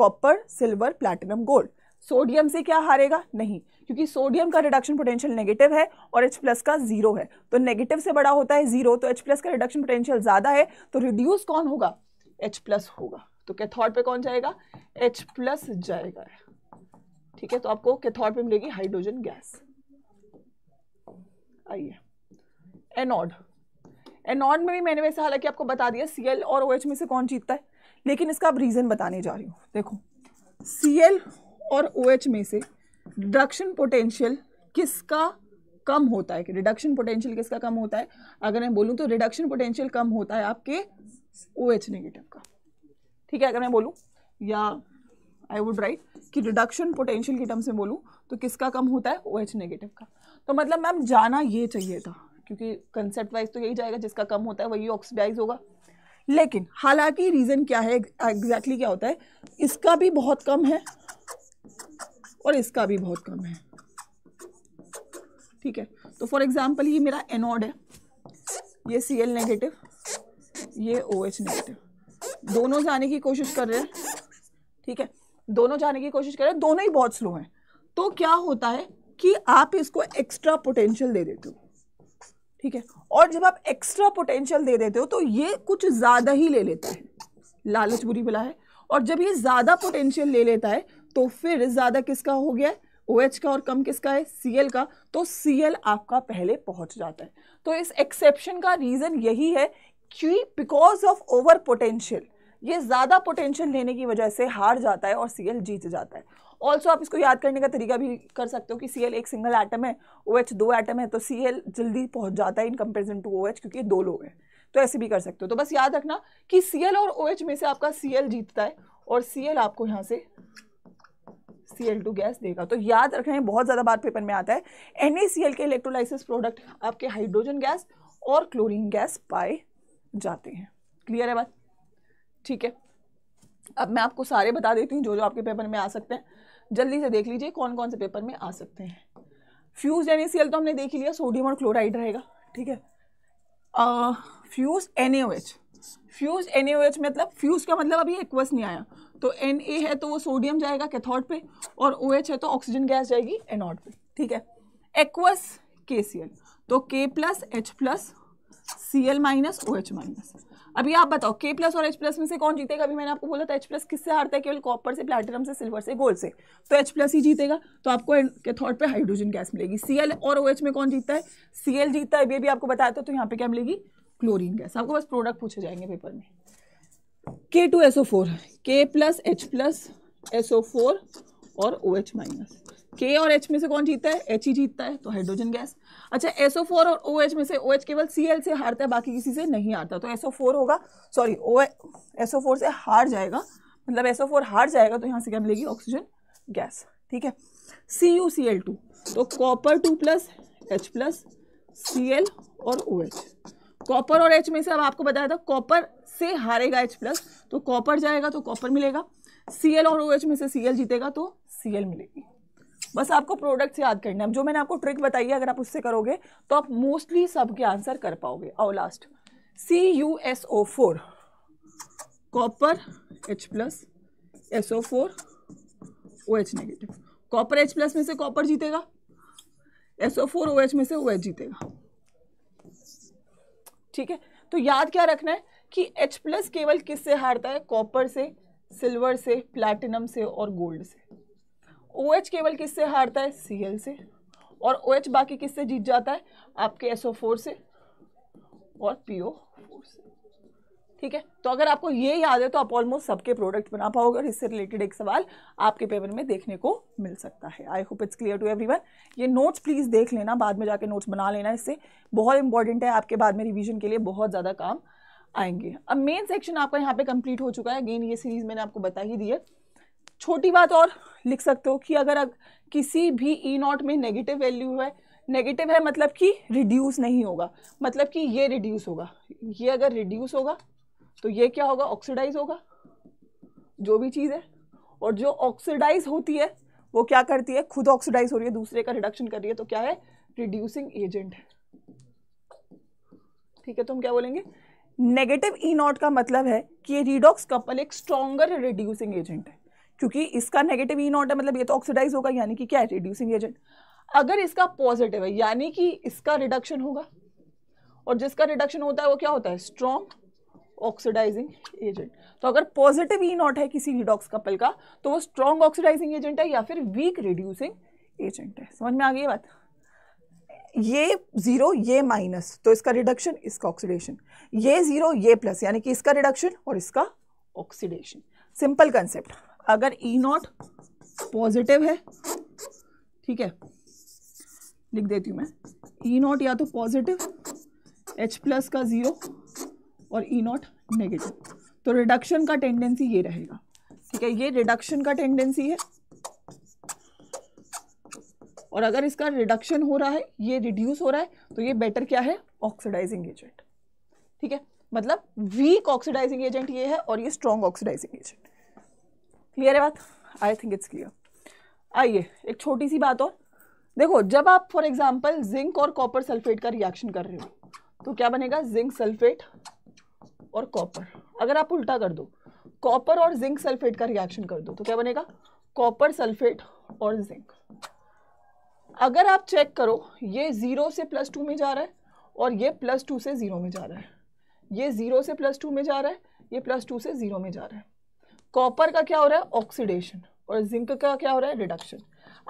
copper silver platinum gold sodium से क्या हारेगा नहीं क्योंकि सोडियम का रिडक्शन पोटेंशियल नेगेटिव है और H प्लस का जीरो है तो नेगेटिव से बड़ा होता है जीरो तो H प्लस का रिडक्शन पोटेंशियल ज़्यादा है तो रिड्यूस कौन होगा H प्लस होगा तो कैथोड पे कौन जाएगा H प्लस जाएगा ठीक है तो आपको कैथोड पे मिलेगी हाइड्रोजन गैस आइए एनोड एनॉन में भी मैंने वैसे हालांकि आपको बता दिया सी और ओ OH में से कौन जीतता है लेकिन इसका आप रीज़न बताने जा रही हूँ देखो सी और ओ OH में से रिडक्शन पोटेंशियल किसका कम होता है रिडक्शन पोटेंशियल किसका कम होता है अगर मैं बोलूँ तो रिडक्शन पोटेंशियल कम होता है आपके ओ एच नेगेटिव का ठीक है अगर मैं बोलूँ या आई वुड राइट कि रिडक्शन पोटेंशियल के टर्म्स में बोलूँ तो किसका कम होता है ओ एच नेगेटिव का तो मतलब मैम जाना ये चाहिए था क्योंकि कंसेप्ट वाइज तो यही जाएगा जिसका कम होता है वही ऑक्सीडाइज होगा लेकिन हालांकि रीज़न क्या है एग्जैक्टली exactly क्या होता है इसका भी बहुत कम है और इसका भी बहुत कम है ठीक है तो फॉर एग्जाम्पल ये मेरा एनोड है ये सी एल नेगेटिव ये ओ एच नेगेटिव दोनों जाने की कोशिश कर रहे हैं ठीक है दोनों जाने की कोशिश कर रहे हैं दोनों ही बहुत स्लो हैं तो क्या होता है कि आप इसको एक्स्ट्रा पोटेंशियल दे देते हो ठीक है और जब आप एक्स्ट्रा पोटेंशियल दे देते हो तो ये कुछ ज़्यादा ही ले लेता है लालच बुरी बुला है और जब ये ज़्यादा पोटेंशियल ले लेता है तो फिर ज़्यादा किसका हो गया ओ OH का और कम किसका है सी का तो सी आपका पहले पहुंच जाता है तो इस एक्सेप्शन का रीज़न यही है कि बिकॉज ऑफ ओवर पोटेंशियल ये ज़्यादा पोटेंशियल लेने की वजह से हार जाता है और सी जीत जाता है ऑल्सो आप इसको याद करने का तरीका भी कर सकते हो कि सी एक सिंगल आइटम है ओ OH दो एटम है तो सी जल्दी पहुँच जाता है in comparison to O OH क्योंकि दो लोग हैं तो ऐसे भी कर सकते हो तो बस याद रखना कि सी और ओ OH में से आपका सी जीतता है और सी आपको यहाँ से NaCl2 गैस देगा तो याद रखना है बहुत ज़्यादा बार पेपर में आता है NaCl के इलेक्ट्रोलाइसिस प्रोडक्ट आपके हाइड्रोजन गैस और क्लोरीन गैस पाए जाते हैं क्लियर है बात ठीक है अब मैं आपको सारे बता देती हूँ जो जो आपके पेपर में आ सकते हैं जल्दी से देख लीजिए कौन कौन से पेपर में आ सकते हैं फ्यूज एन तो हमने देख लिया सोडियम और क्लोराइड रहेगा ठीक है फ्यूज एन फ्यूज एन मतलब फ्यूज का मतलब अभी एक्वस नहीं आया तो एन है तो वो सोडियम जाएगा कैथोड पे और ओ OH है तो ऑक्सीजन गैस जाएगी एनोड पे ठीक है एक्वस के तो K plus H plus C L minus O H minus अभी आप बताओ के प्लस और एच प्लस में से कौन जीतेगा अभी मैंने आपको बोला था एच प्लस किससे हारता है केवल कॉपर से प्लेटिनम से सिल्वर से गोल्ड से तो एच प्लस ही जीतेगा तो आपको कैथोड पे हाइड्रोजन गैस मिलेगी सी एल और ओ OH एच में कौन जीतता है सी एल जीतता है अभी अभी आपको बताया था तो यहाँ पे क्या मिलेगी क्लोरीन गैस आपको बस प्रोडक्ट पूछे जाएंगे पेपर में K two S O four K plus H plus S O four और ओ एच माइनस के और एच में से कौन जीतता है एच ही जीतता है तो हाइड्रोजन गैस अच्छा एस ओ फोर और ओ एच में से ओ एच केवल सी एल से हारता है बाकी किसी से नहीं हारता तो एस ओ फोर होगा sorry O S O four से हार जाएगा मतलब एस ओ फोर हार जाएगा तो यहाँ से क्या मिलेगी ऑक्सीजन गैस ठीक है C U C L two तो copper two plus H plus C L और ओ एच कॉपर और एच में से अब आपको बताया था कॉपर से हारेगा एच प्लस तो कॉपर जाएगा तो कॉपर मिलेगा सी और ओ OH एच में से सी जीतेगा तो सी एल मिलेगी बस आपको प्रोडक्ट से याद करना है जो मैंने आपको ट्रिक बताई है अगर आप उससे करोगे तो आप मोस्टली सबके आंसर कर पाओगे और last C U S O four copper H plus S O four O H negative copper H plus में से कॉपर जीतेगा S O four O H में से ओ OH एच जीतेगा ठीक है तो याद क्या रखना है कि H प्लस केवल किससे हारता है कॉपर से सिल्वर से प्लैटिनम से और गोल्ड से ओ OH केवल किससे हारता है सी से और ओ OH बाकी किससे जीत जाता है आपके SO4 से और PO4 से ठीक है तो अगर आपको ये याद है तो आप ऑलमोस्ट सबके प्रोडक्ट बना पाओगे और इससे रिलेटेड एक सवाल आपके पेपर में देखने को मिल सकता है I hope it's clear to everyone ये नोट्स प्लीज़ देख लेना बाद में जाके नोट्स बना लेना इससे बहुत इंपॉर्टेंट है आपके बाद में रिविजन के लिए बहुत ज़्यादा काम आएंगे अब मेन सेक्शन आपका यहाँ पे कंप्लीट हो चुका है अगेन ये सीरीज मैंने आपको बता ही दी है छोटी बात और लिख सकते हो कि अगर किसी भी ई e नॉट में नेगेटिव वैल्यू है नेगेटिव है मतलब कि रिड्यूस नहीं होगा मतलब कि ये रिड्यूस होगा ये अगर रिड्यूस होगा तो ये क्या होगा ऑक्सीडाइज होगा जो भी चीज़ है और जो ऑक्सीडाइज होती है वो क्या करती है खुद ऑक्सीडाइज हो रही है दूसरे का रिडक्शन कर रही है तो क्या है रिड्यूसिंग एजेंट है ठीक है तो हम क्या बोलेंगे नेगेटिव ई नॉट का मतलब है कि ये रिडॉक्स कपल एक स्ट्रॉगर रिड्यूसिंग एजेंट है क्योंकि इसका नेगेटिव ई नॉट है मतलब ये तो ऑक्सीडाइज होगा यानी कि क्या है रिड्यूसिंग एजेंट अगर इसका पॉजिटिव है यानी कि इसका रिडक्शन होगा और जिसका रिडक्शन होता है वो क्या होता है स्ट्रॉन्ग ऑक्सीडाइजिंग एजेंट तो अगर पॉजिटिव ई e नॉट है किसी रिडॉक्स कपल का तो वो स्ट्रॉन्ग ऑक्सीडाइजिंग एजेंट है या फिर वीक रिड्यूसिंग एजेंट है समझ में आ गई बात ये जीरो ये माइनस तो इसका रिडक्शन इसका ऑक्सीडेशन ये जीरो ये प्लस यानी कि इसका रिडक्शन और इसका ऑक्सीडेशन सिंपल कंसेप्ट अगर ई e नॉट पॉजिटिव है ठीक है लिख देती हूँ मैं ई e नॉट या तो पॉजिटिव एच प्लस का ज़ीरो और ई नॉट नेगेटिव तो रिडक्शन का टेंडेंसी ये रहेगा ठीक है ये रिडक्शन का टेंडेंसी है और अगर इसका रिडक्शन हो रहा है ये रिड्यूस हो रहा है तो ये बेटर क्या है ऑक्सीडाइजिंग एजेंट ठीक है मतलब वीक ऑक्सीडाइजिंग एजेंट ये है और ये स्ट्रॉन्ग ऑक्सीडाइजिंग एजेंट क्लियर है बात आई थिंक इट्स क्लियर आइए एक छोटी सी बात और देखो जब आप फॉर एग्जाम्पल जिंक और कॉपर सल्फेट का रिएक्शन कर रहे हो तो क्या बनेगा जिंक सल्फेट और कॉपर अगर आप उल्टा कर दो कॉपर और जिंक सल्फेट का रिएक्शन कर दो तो क्या बनेगा कॉपर सल्फेट और जिंक अगर आप चेक करो ये ज़ीरो से प्लस टू में जा रहा है और ये प्लस टू से ज़ीरो में जा रहा है ये ज़ीरो से प्लस टू में जा रहा है ये प्लस टू से ज़ीरो में जा रहा है कॉपर का क्या हो रहा है ऑक्सीडेशन और जिंक का क्या हो रहा है रिडक्शन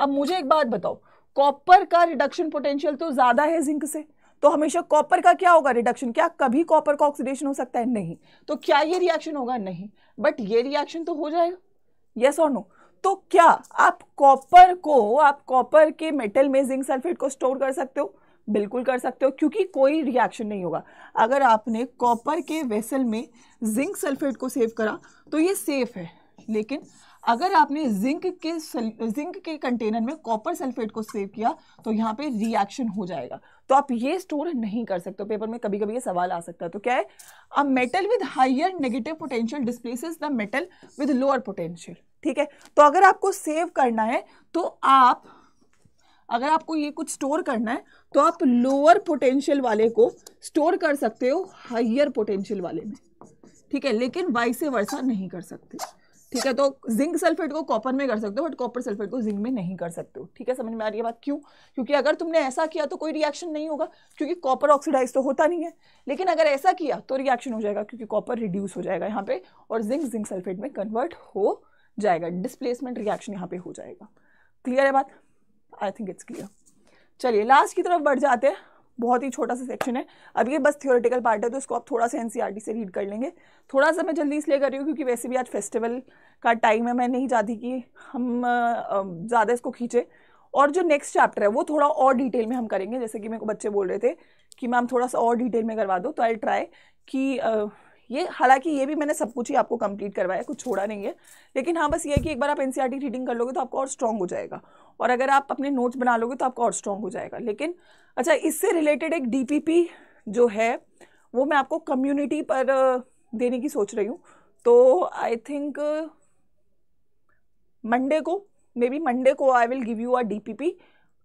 अब मुझे एक बात बताओ कॉपर का रिडक्शन पोटेंशियल तो ज़्यादा है जिंक से तो हमेशा कॉपर का क्या होगा रिडक्शन क्या कभी कॉपर का ऑक्सीडेशन हो सकता है नहीं तो क्या ये रिएक्शन होगा नहीं बट ये रिएक्शन तो हो जाएगा येस और नो तो क्या आप कॉपर को आप कॉपर के मेटल में जिंक सल्फेट को स्टोर कर सकते हो बिल्कुल कर सकते हो क्योंकि कोई रिएक्शन नहीं होगा अगर आपने कॉपर के वेसल में जिंक सल्फेट को सेव करा तो ये सेफ है लेकिन अगर आपने जिंक के जिंक के कंटेनर में कॉपर सल्फेट को सेव किया तो यहाँ पे रिएक्शन हो जाएगा तो आप ये स्टोर नहीं कर सकते पेपर में कभी कभी ये सवाल आ सकता है तो क्या है a metal with higher negative potential displaces the metal with lower potential ठीक है तो अगर आपको सेव करना है तो आप अगर आपको ये कुछ स्टोर करना है तो आप लोअर पोटेंशियल वाले को स्टोर कर सकते हो हाइयर पोटेंशियल वाले में ठीक है लेकिन वाई वर्षा नहीं कर सकते ठीक है तो जिंक सल्फेट को कॉपर में कर सकते हो बट कॉपर सल्फेट को जिंक में नहीं कर सकते हो ठीक है समझ में आ रही है बात क्यों क्योंकि अगर तुमने ऐसा किया तो कोई रिएक्शन नहीं होगा क्योंकि कॉपर ऑक्सीडाइज तो होता नहीं है लेकिन अगर ऐसा किया तो रिएक्शन हो जाएगा क्योंकि कॉपर रिड्यूस हो जाएगा यहाँ पे और जिंक जिंक सल्फेट में कन्वर्ट हो जाएगा डिस्प्लेसमेंट रिएक्शन यहाँ पे हो जाएगा क्लियर है बात आई थिंक इट्स क्लियर चलिए लास्ट की तरफ बढ़ जाते हैं बहुत ही छोटा सा सेक्शन है अब ये बस थियोरेटिकल पार्ट है तो इसको आप थोड़ा सा एन e से रीड कर लेंगे थोड़ा सा मैं जल्दी इसलिए कर रही हूँ क्योंकि वैसे भी आज फेस्टिवल का टाइम है मैं नहीं चाहती कि हम ज़्यादा इसको खींचे और जो नेक्स्ट चैप्टर है वो थोड़ा और डिटेल में हम करेंगे जैसे कि मेरे को बच्चे बोल रहे थे कि मैम थोड़ा सा और डिटेल में करवा दो तो आई ट्राई कि ये हालांकि ये भी मैंने सब कुछ ही आपको कंप्लीट करवाया कुछ छोड़ा नहीं है लेकिन हाँ बस ये है कि एक बार आप एन रीडिंग e कर लोगे तो आपको और स्ट्रॉन्ग हो जाएगा और अगर आप अपने नोट्स बना लोगे तो आपका और स्ट्रॉन्ग हो जाएगा लेकिन अच्छा इससे रिलेटेड एक डी जो है वो मैं आपको कम्युनिटी पर देने की सोच रही हूँ तो आई थिंक मंडे को मे बी मंडे को I will give you R D P P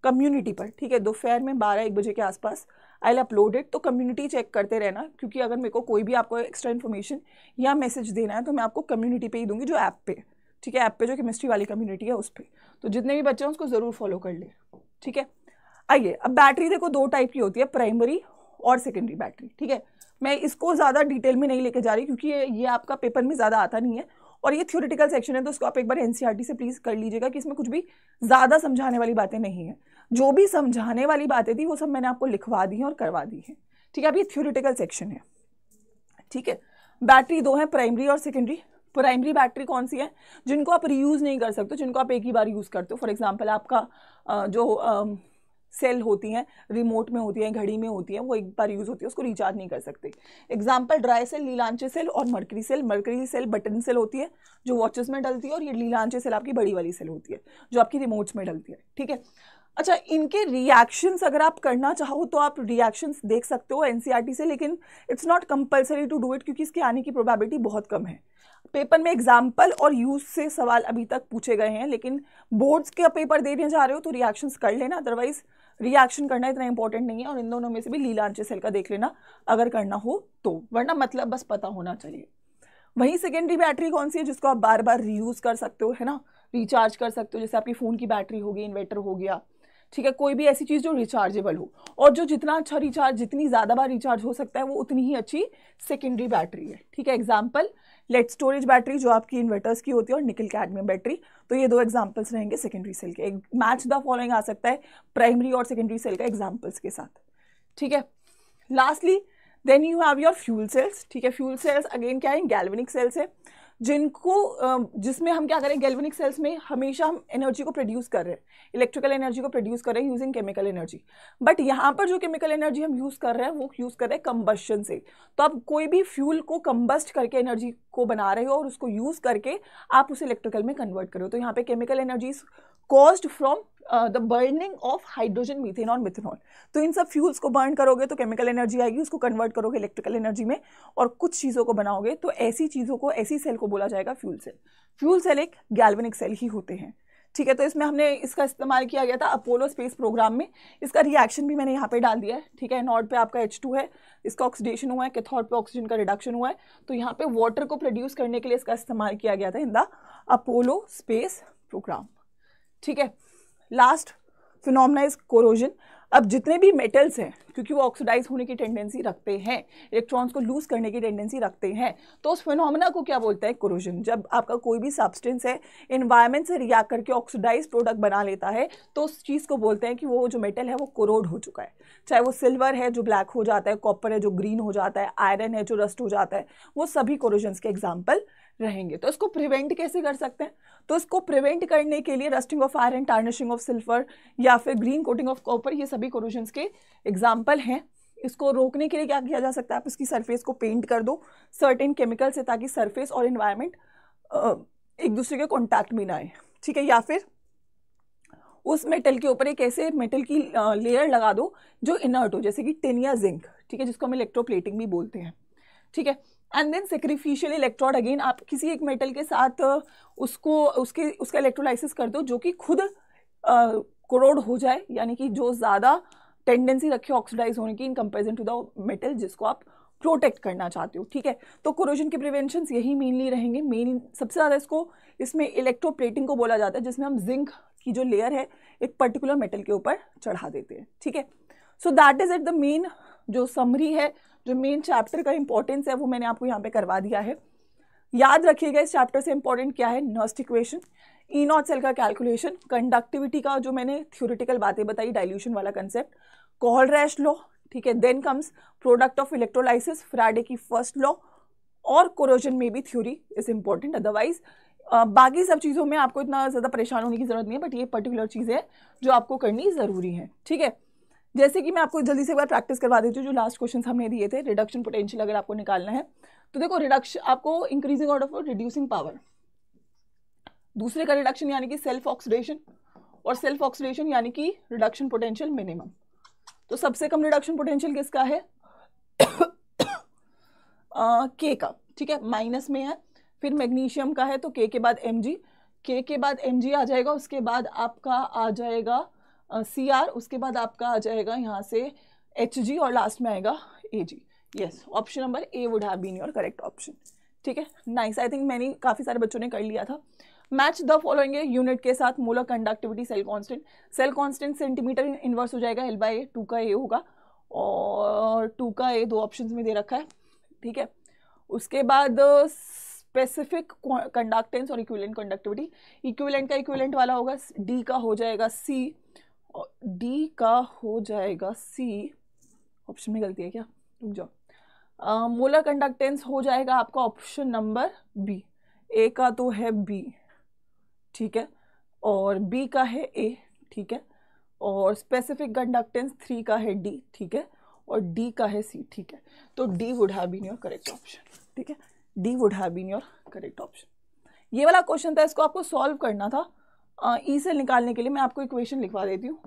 community पर ठीक है दोपहर में बारह एक बजे के आसपास आई एल अपलोड इट तो कम्युनिटी चेक करते रहना क्योंकि अगर मेरे को कोई भी आपको एक्स्ट्रा इन्फॉर्मेशन या मैसेज देना है तो मैं आपको कम्युनिटी पे ही दूंगी जो ऐप पे ठीक है ऐप पे जो केमिस्ट्री वाली कम्युनिटी है उस पर तो जितने भी बच्चे हैं उसको ज़रूर फॉलो कर ले ठीक है आइए अब बैटरी देखो दो टाइप की होती है प्राइमरी और सेकेंडरी बैटरी ठीक है मैं इसको ज़्यादा डिटेल में नहीं लेके जा रही क्योंकि ये ये आपका पेपर में ज़्यादा आता नहीं है और ये थ्योरेटिकल सेक्शन है तो उसको आप एक बार एनसीईआरटी e से प्लीज़ कर लीजिएगा कि इसमें कुछ भी ज़्यादा समझाने वाली बातें नहीं है जो भी समझाने वाली बातें थी वो सब मैंने आपको लिखवा दी हैं और करवा दी हैं ठीक है अब ये थ्योरिटिकल सेक्शन है ठीक है बैटरी दो हैं प्राइमरी और सेकेंडरी प्राइमरी बैटरी कौन सी है जिनको आप रीयूज़ नहीं कर सकते जिनको आप एक ही बार यूज़ करते हो फॉर एग्जाम्पल आपका जो सेल होती हैं रिमोट में होती हैं घड़ी में होती हैं वो एक बार यूज़ होती है उसको रिचार्ज नहीं कर सकते example dry cell Leclanche cell और mercury cell mercury cell button cell होती है जो वॉचेस में डलती है और ये लीलांचे सेल आपकी बड़ी वाली सेल होती है जो आपकी रिमोट्स में डलती है ठीक है अच्छा इनके रिएक्शंस अगर आप करना चाहो तो आप रिएक्शंस देख सकते हो एनसीईआरटी e से लेकिन it's not compulsory to do it क्योंकि इसके आने की प्रोबेबिलिटी बहुत कम है पेपर में एग्जाम्पल और यूज से सवाल अभी तक पूछे गए हैं लेकिन बोर्ड्स का पेपर देने जा रहे हो तो रिएक्शंस कर लेना अदरवाइज रिएक्शन करना इतना इंपॉर्टेंट नहीं है और इन दोनों में से भी लीलांचे सेल का देख लेना अगर करना हो तो वरना मतलब बस पता होना चाहिए वहीं सेकेंडरी बैटरी कौन सी है जिसको आप बार बार रीयूज़ कर सकते हो है ना रिचार्ज कर सकते हो जैसे आपकी फ़ोन की बैटरी होगी इन्वर्टर हो गया ठीक है कोई भी ऐसी चीज़ जो रिचार्जेबल हो और जो जितना अच्छा रिचार्ज जितनी ज़्यादा बार रिचार्ज हो सकता है वो उतनी ही अच्छी सेकेंडरी बैटरी है ठीक है एग्जाम्पल लेट स्टोरेज बैटरी जो आपकी इन्वर्टर्स की होती है और निकल कैडमियम बैटरी तो ये दो एग्जाम्पल्स रहेंगे सेकेंडरी सेल के एक मैच द फॉलोइंग आ सकता है प्राइमरी और सेकेंडरी सेल का एग्जाम्पल्स के साथ ठीक है lastly then you have your fuel cells ठीक है फ्यूल सेल्स अगेन क्या है गैल्वेनिक सेल्स है जिनको जिसमें हम क्या करें गैल्वेनिक सेल्स में हमेशा हम एनर्जी को प्रोड्यूस कर रहे हैं इलेक्ट्रिकल एनर्जी को प्रोड्यूस कर रहे हैं यूजिंग केमिकल एनर्जी बट यहाँ पर जो केमिकल एनर्जी हम यूज़ कर रहे हैं वो यूज़ कर रहे हैं कम्बस्शन से तो आप कोई भी फ्यूल को कम्बस्ट करके एनर्जी को बना रहे हो और उसको यूज़ करके आप उसे इलेक्ट्रिकल में कन्वर्ट करो तो यहाँ पर chemical energies cause from the burning of hydrogen methane और मिथेनॉल तो इन सब फ्यूल्स को बर्न करोगे तो केमिकल एनर्जी आएगी उसको कन्वर्ट करोगे इलेक्ट्रिकल एनर्जी में और कुछ चीज़ों को बनाओगे तो ऐसी चीज़ों को ऐसी सेल को बोला जाएगा फ्यूल सेल फ्यूल सेल एक गैल्वेनिक सेल ही होते हैं ठीक है तो इसमें हमने इसका इस्तेमाल किया गया था अपोलो स्पेस प्रोग्राम में इसका रिएक्शन भी मैंने यहाँ पे डाल दिया है ठीक है नॉर्ड पे आपका H2 है इसका ऑक्सीडेशन हुआ है कैथोड पे ऑक्सीजन का रिडक्शन हुआ है तो यहाँ पे वाटर को प्रोड्यूस करने के लिए इसका इस्तेमाल किया गया था in the Apollo space program ठीक है लास्ट फिनोमना इज कोरोजन अब जितने भी मेटल्स हैं क्योंकि वो ऑक्सीडाइज होने की टेंडेंसी रखते हैं इलेक्ट्रॉन्स को लूज करने की टेंडेंसी रखते हैं तो उस फिनोमना को क्या बोलते हैं कोरोजन जब आपका कोई भी सब्सटेंस है इन्वायरमेंट से रिएक्ट करके ऑक्सीडाइज प्रोडक्ट बना लेता है तो उस चीज़ को बोलते हैं कि वो जो मेटल है वो कोरोड हो चुका है चाहे वो सिल्वर है जो ब्लैक हो जाता है कॉपर है जो ग्रीन हो जाता है आयरन है जो रस्ट हो जाता है वो सभी कोरोजन्स के एग्जाम्पल रहेंगे तो इसको प्रिवेंट कैसे कर सकते हैं तो इसको प्रिवेंट करने के लिए rusting of iron tarnishing of silver या फिर ग्रीन कोटिंग ऑफ कॉपर ये सभी कोरोजन्स के एग्जाम्पल हैं इसको रोकने के लिए क्या किया जा सकता है आप इसकी सरफेस को पेंट कर दो सर्टेन केमिकल से ताकि सरफेस और इन्वायरमेंट एक दूसरे के कॉन्टैक्ट में ना आए ठीक है या फिर उस मेटल के ऊपर एक ऐसे मेटल की लेयर लगा दो जो इनर्ट हो जैसे कि टेनिया जिंक ठीक है जिसको हम इलेक्ट्रोप्लेटिंग भी बोलते हैं ठीक है and then sacrificial electrode again आप किसी एक मेटल के साथ उसको उसके उसका इलेक्ट्रोलाइसिस कर दो जो कि खुद क्रोड हो जाए यानी कि जो ज़्यादा टेंडेंसी रखे ऑक्सीडाइज होने की in comparison to the metal जिसको आप प्रोटेक्ट करना चाहते हो ठीक है तो क्रोजन के प्रिवेंशन यही मेनली रहेंगे मेन सबसे ज़्यादा इसको इसमें इलेक्ट्रोप्लेटिंग को बोला जाता है जिसमें हम जिंक की जो लेयर है एक पर्टिकुलर मेटल के ऊपर चढ़ा देते हैं ठीक है so that is at the main जो समरी है जो मेन चैप्टर का इंपॉर्टेंस है वो मैंने आपको यहाँ पे करवा दिया है याद रखिएगा इस चैप्टर से इंपॉर्टेंट क्या है Nernst equation E naught cell का कैलकुलेशन कंडक्टिविटी का जो मैंने थ्योरेटिकल बातें बताई डाइल्यूशन वाला कंसेप्ट कोहल रैश लॉ ठीक है then comes product of electrolysis Faraday की फर्स्ट लॉ और कोरोजन में भी थ्योरी इज इम्पॉर्टेंट अदरवाइज बाकी सब चीज़ों में आपको इतना ज़्यादा परेशान होने की ज़रूरत नहीं है बट ये पर्टिकुलर चीज़ें जो आपको करनी ज़रूरी है ठीक है जैसे कि मैं आपको जल्दी से एक बार प्रैक्टिस करवा देती हूँ जो लास्ट क्वेश्चन हमने दिए थे रिडक्शन पोटेंशियल अगर आपको निकालना है तो देखो रिडक्शन आपको increasing order for reducing power दूसरे का रिडक्शन यानी कि सेल्फ ऑक्सीडेशन और सेल्फ ऑक्सीडेशन यानी कि रिडक्शन पोटेंशियल मिनिमम तो सबसे कम रिडक्शन पोटेंशियल किसका है के का ठीक है माइनस में है फिर मैग्नीशियम का है तो के के बाद एम जी के के बाद एम जी आ जाएगा उसके बाद आपका आ जाएगा सी आर उसके बाद आपका आ जाएगा यहाँ से एच जी और लास्ट में आएगा A G yes option number A would have been your correct option ठीक है नाइस आई थिंक मैंने काफ़ी सारे बच्चों ने कर लिया था मैच द फॉलोइंग यूनिट के साथ molar conductivity cell constant cell constant centimetre inverse हो जाएगा एल बाई ए टू का ए होगा और टू का ए दो ऑप्शंस में दे रखा है ठीक है उसके बाद स्पेसिफिक कंडक्टेंस और इक्विलेंट कंडक्टिविटी इक्विलेंट का इक्विलेंट वाला होगा डी का हो जाएगा सी डी का हो जाएगा सी ऑप्शन में गलती है क्या रुक जाओ मोलर कंडक्टेंस हो जाएगा आपका ऑप्शन नंबर बी ए का तो है बी ठीक है और बी का है ए ठीक है और स्पेसिफिक कंडक्टेंस थ्री का है डी ठीक है और डी का है सी ठीक है तो D would have been your correct option ठीक है D would have been your correct option ये वाला क्वेश्चन था इसको आपको सॉल्व करना था ई सेल e निकालने के लिए मैं आपको इक्वेशन लिखवा देती हूँ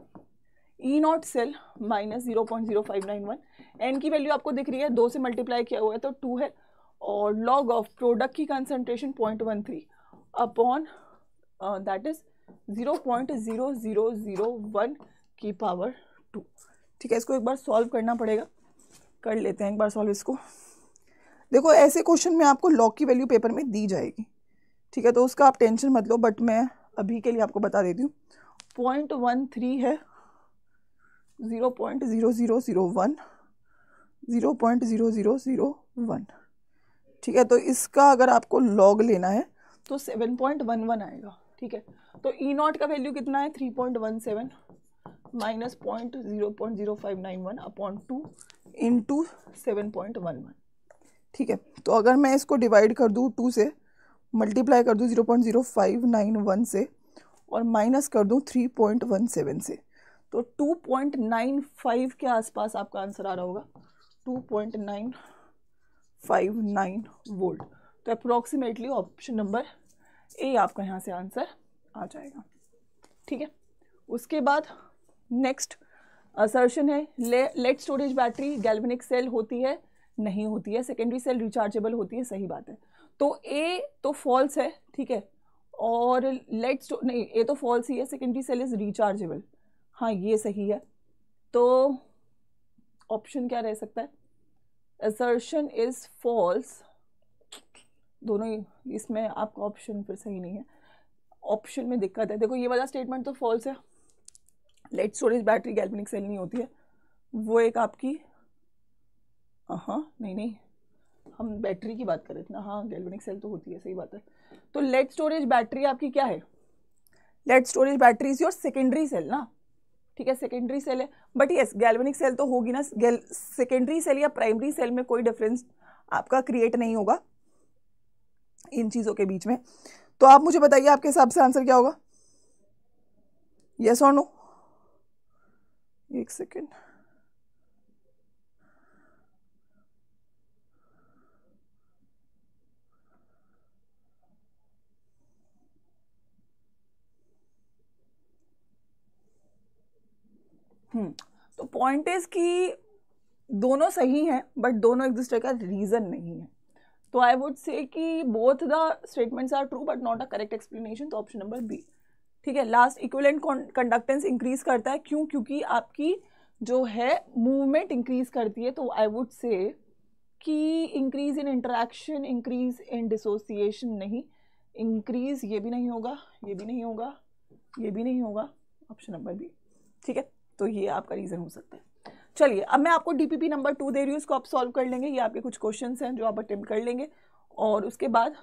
E naught cell minus zero point zero five nine one N की वैल्यू आपको दिख रही है दो से मल्टीप्लाई किया हुआ है तो टू है और लॉग ऑफ प्रोडक्ट की concentration point one three upon that is zero point zero zero zero one की पावर टू ठीक है इसको एक बार सॉल्व करना पड़ेगा कर लेते हैं एक बार सॉल्व इसको देखो ऐसे क्वेश्चन में आपको लॉग की वैल्यू पेपर में दी जाएगी ठीक है तो उसका आप टेंशन मत लो बट मैं अभी के लिए आपको बता देती हूँ पॉइंट वन थ्री है zero point zero zero zero one zero point zero zero zero one ठीक है तो इसका अगर आपको लॉग लेना है तो सेवन पॉइंट वन वन आएगा ठीक है तो ई e नॉट का वैल्यू कितना है three point one seven minus point zero point zero five nine one upon two into seven point one one ठीक है तो अगर मैं इसको डिवाइड कर दूँ टू से मल्टीप्लाई कर दूँ zero point zero five nine one से और माइनस कर दूँ थ्री पॉइंट वन सेवन से तो टू पॉइंट नाइन फाइव के आसपास आपका आंसर आ रहा होगा two point nine five nine volt तो अप्रोक्सीमेटली ऑप्शन नंबर ए आपका यहाँ से आंसर आ जाएगा ठीक है उसके बाद नेक्स्ट असर्शन है lead storage battery galvanic cell होती है नहीं होती है सेकेंडरी सेल रिचार्जेबल होती है सही बात है तो ए तो फॉल्स है ठीक है और लेट्स नहीं ए तो फॉल्स ही है सेकेंडरी सेल इज़ रिचार्जेबल हाँ ये सही है तो ऑप्शन क्या रह सकता है असर्शन इज़ फॉल्स दोनों ही इसमें आपका ऑप्शन फिर सही नहीं है ऑप्शन में दिक्कत है देखो ये वाला स्टेटमेंट तो फॉल्स है lead storage battery galvanic cell नहीं होती है वो एक आपकी हाँ नहीं नहीं हम बैटरी की बात कर रहे थे ना हाँ गैल्वेनिक सेल तो होती है सही बात है तो लेड स्टोरेज बैटरी आपकी क्या है lead storage battery is your secondary cell ना ठीक है सेकेंडरी सेल है बट यस गैल्वेनिक सेल तो होगी ना गैल सेकेंडरी सेल या प्राइमरी सेल में कोई डिफरेंस आपका क्रिएट नहीं होगा इन चीज़ों के बीच में तो आप मुझे बताइए आपके हिसाब से आंसर क्या होगा यस और नो एक सेकेंड पॉइंट इज कि दोनों सही हैं बट दोनों एक दूसरे का रीज़न नहीं है तो आई वुड से कि both the statements are true but not a correct explanation तो ऑप्शन नंबर बी ठीक है लास्ट इक्वलेंट कंडक्टेंस इंक्रीज करता है क्यों क्योंकि आपकी जो है मूवमेंट इंक्रीज करती है तो आई वुड से कि increase in interaction increase in dissociation नहीं इंक्रीज ये भी नहीं होगा ये भी नहीं होगा ये भी नहीं होगा ऑप्शन नंबर बी ठीक है तो ये आपका रीज़न हो सकता है चलिए अब मैं आपको डीपीपी नंबर टू दे रही हूँ उसको आप सॉल्व कर लेंगे ये आपके कुछ क्वेश्चन हैं जो आप अटेम्प्ट कर लेंगे और उसके बाद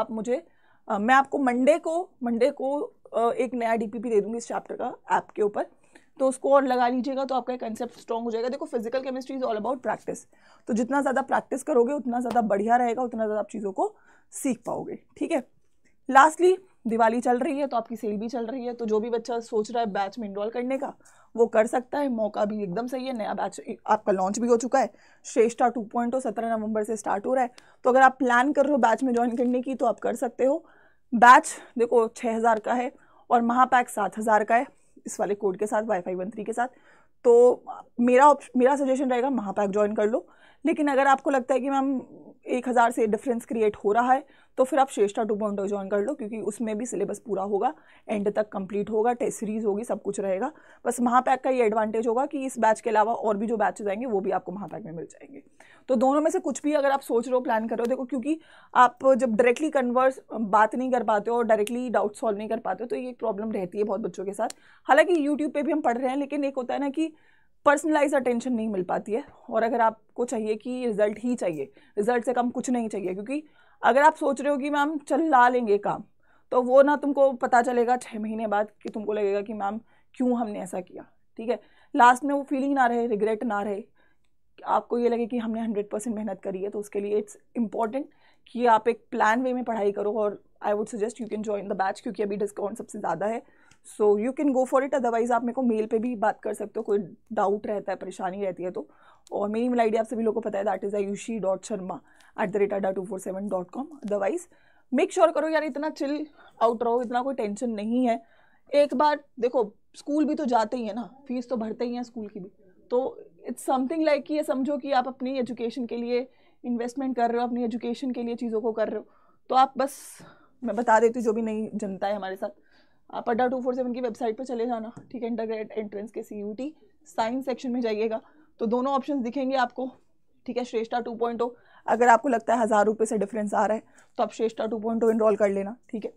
आप मुझे आ, मैं आपको मंडे को मंडे को आ, एक नया डीपीपी दे दूँगी इस चैप्टर का ऐप के ऊपर तो उसको और लगा लीजिएगा तो आपका कंसेप्ट स्ट्रॉन्ग हो जाएगा देखो physical chemistry is all about practice तो जितना ज़्यादा प्रैक्टिस करोगे उतना ज़्यादा बढ़िया रहेगा उतना ज़्यादा आप चीज़ों को सीख पाओगे ठीक है लास्टली दिवाली चल रही है तो आपकी सेल भी चल रही है तो जो भी बच्चा सोच रहा है बैच में इनरोल करने का वो कर सकता है मौका भी एकदम सही है नया बैच आपका लॉन्च भी हो चुका है श्रेष्ठा टू पॉइंट हो सत्रह नवंबर से स्टार्ट हो रहा है तो अगर आप प्लान कर रहे हो बैच में ज्वाइन करने की तो आप कर सकते हो बैच देखो छः हज़ार का है और महापैक सात हज़ार का है इस वाले कोड के साथ वाईफाई वन थ्री के साथ तो मेरा मेरा सजेशन रहेगा महापैक ज्वाइन कर लो लेकिन अगर आपको लगता है कि मैम एक हज़ार से डिफरेंस क्रिएट हो रहा है तो फिर आप श्रेष्ठा टू पॉइंट ज्वाइन कर लो क्योंकि उसमें भी सिलेबस पूरा होगा एंड तक कंप्लीट होगा टेस्ट सीरीज होगी सब कुछ रहेगा बस महापैक का ये एडवांटेज होगा कि इस बैच के अलावा और भी जो बैचेज आएंगे वो भी आपको महापैक में मिल जाएंगे तो दोनों में से कुछ भी अगर आप सोच रहे हो प्लान कर रहे हो देखो क्योंकि आप जब डायरेक्टली कन्वर्स बात नहीं कर पाते हो और डायरेक्टली डाउट सॉल्व नहीं कर पाते हो तो ये एक प्रॉब्लम रहती है बहुत बच्चों के साथ हालांकि यूट्यूब पर भी हम पढ़ रहे हैं लेकिन एक होता है ना कि पर्सनलाइज अटेंशन नहीं मिल पाती है और अगर आपको चाहिए कि रिजल्ट ही चाहिए रिजल्ट से कम कुछ नहीं चाहिए क्योंकि अगर आप सोच रहे हो कि मैम चल ला लेंगे काम तो वो ना तुमको पता चलेगा छः महीने बाद कि तुमको लगेगा कि मैम क्यों हमने ऐसा किया ठीक है लास्ट में वो फीलिंग ना रहे रिग्रेट ना रहे आपको ये लगे कि हमने हंड्रेड परसेंट मेहनत करी है तो उसके लिए इट्स इम्पॉर्टेंट कि आप एक प्लान वे में पढ़ाई करो और I would suggest you can join the batch क्योंकि अभी डिस्काउंट सबसे ज़्यादा है so you can go for it otherwise आप मेरे को मेल पे भी बात कर सकते हो कोई डाउट रहता है परेशानी रहती है तो और मेरी ईमेल आईडी आप सभी लोगों को पता है that is Ayushi dot Sharma at the rate Adda two four seven dot com otherwise make sure करो यार इतना चिल आउट रहो इतना कोई टेंशन नहीं है एक बार देखो स्कूल भी तो जाते ही है ना फीस तो भरते ही हैं स्कूल की भी तो इट्स समथिंग लाइक कि ये समझो कि आप अपनी एजुकेशन के लिए इन्वेस्टमेंट कर रहे हो अपनी एजुकेशन के लिए चीज़ों को कर रहे हो तो आप बस मैं बता देती हूँ जो भी नई जनता है हमारे साथ आप अड्डा टू फोर सेवन की वेबसाइट पर चले जाना ठीक है इंटरग्रेट एंट्रेंस के C U T science section में जाइएगा तो दोनों ऑप्शन दिखेंगे आपको ठीक है श्रेष्ठा टू पॉइंट ओ अगर आपको लगता है हज़ार रुपये से डिफरेंस आ रहा है तो आप Shreshtha two point O enrol कर लेना ठीक है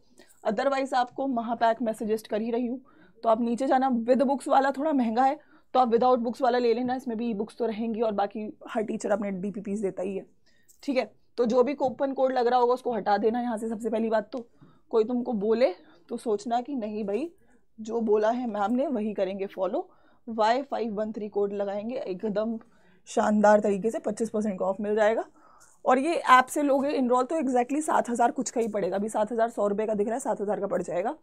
अदरवाइज आपको महापैक मैं सजेस्ट कर ही रही हूँ तो आप नीचे जाना विद बुक्स वाला थोड़ा महंगा है तो आप विदाउट बुक्स वाला ले लेना इसमें भी ई बुक्स तो रहेंगी और बाकी हर टीचर अपने डी पी देता ही है ठीक है तो जो भी कोपन कोड लग रहा होगा उसको हटा देना यहाँ से सबसे पहली बात तो कोई तुमको बोले तो सोचना कि नहीं भाई जो बोला है मैम ने वही करेंगे follow Y five one three code लगाएंगे एकदम शानदार तरीके से पच्चीस परसेंट का ऑफ मिल जाएगा और ये ऐप से लोगे इनरोल तो एग्जैक्टली सात हज़ार कुछ का ही पड़ेगा अभी सात हज़ार सौ रुपये का दिख रहा है सात हज़ार का पड़ जाएगा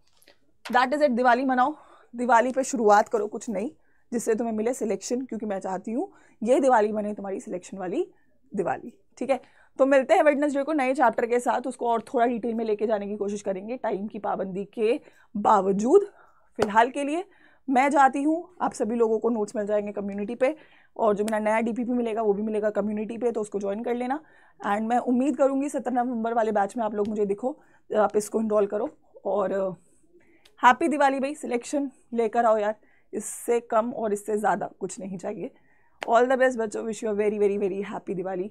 दैट इज़ इट दिवाली मनाओ दिवाली पे शुरुआत करो कुछ नहीं जिससे तुम्हें मिले सिलेक्शन क्योंकि मैं चाहती हूँ ये दिवाली बने तुम्हारी सिलेक्शन वाली दिवाली ठीक है तो मिलते हैं वेडनेसडे को नए चैप्टर के साथ उसको और थोड़ा डिटेल में लेके जाने की कोशिश करेंगे टाइम की पाबंदी के बावजूद फिलहाल के लिए मैं जाती हूँ आप सभी लोगों को नोट्स मिल जाएंगे कम्युनिटी पे और जो मेरा नया डीपीपी मिलेगा वो भी मिलेगा कम्युनिटी पे तो उसको ज्वाइन कर लेना एंड मैं उम्मीद करूँगी सत्रह नवंबर वाले बैच में आप लोग मुझे दिखो आप इसको इनरॉल करो और हैप्पी दिवाली भाई सिलेक्शन लेकर आओ यार इससे कम और इससे ज़्यादा कुछ नहीं चाहिए ऑल द बेस्ट बच्चों wish you a very very very happy Diwali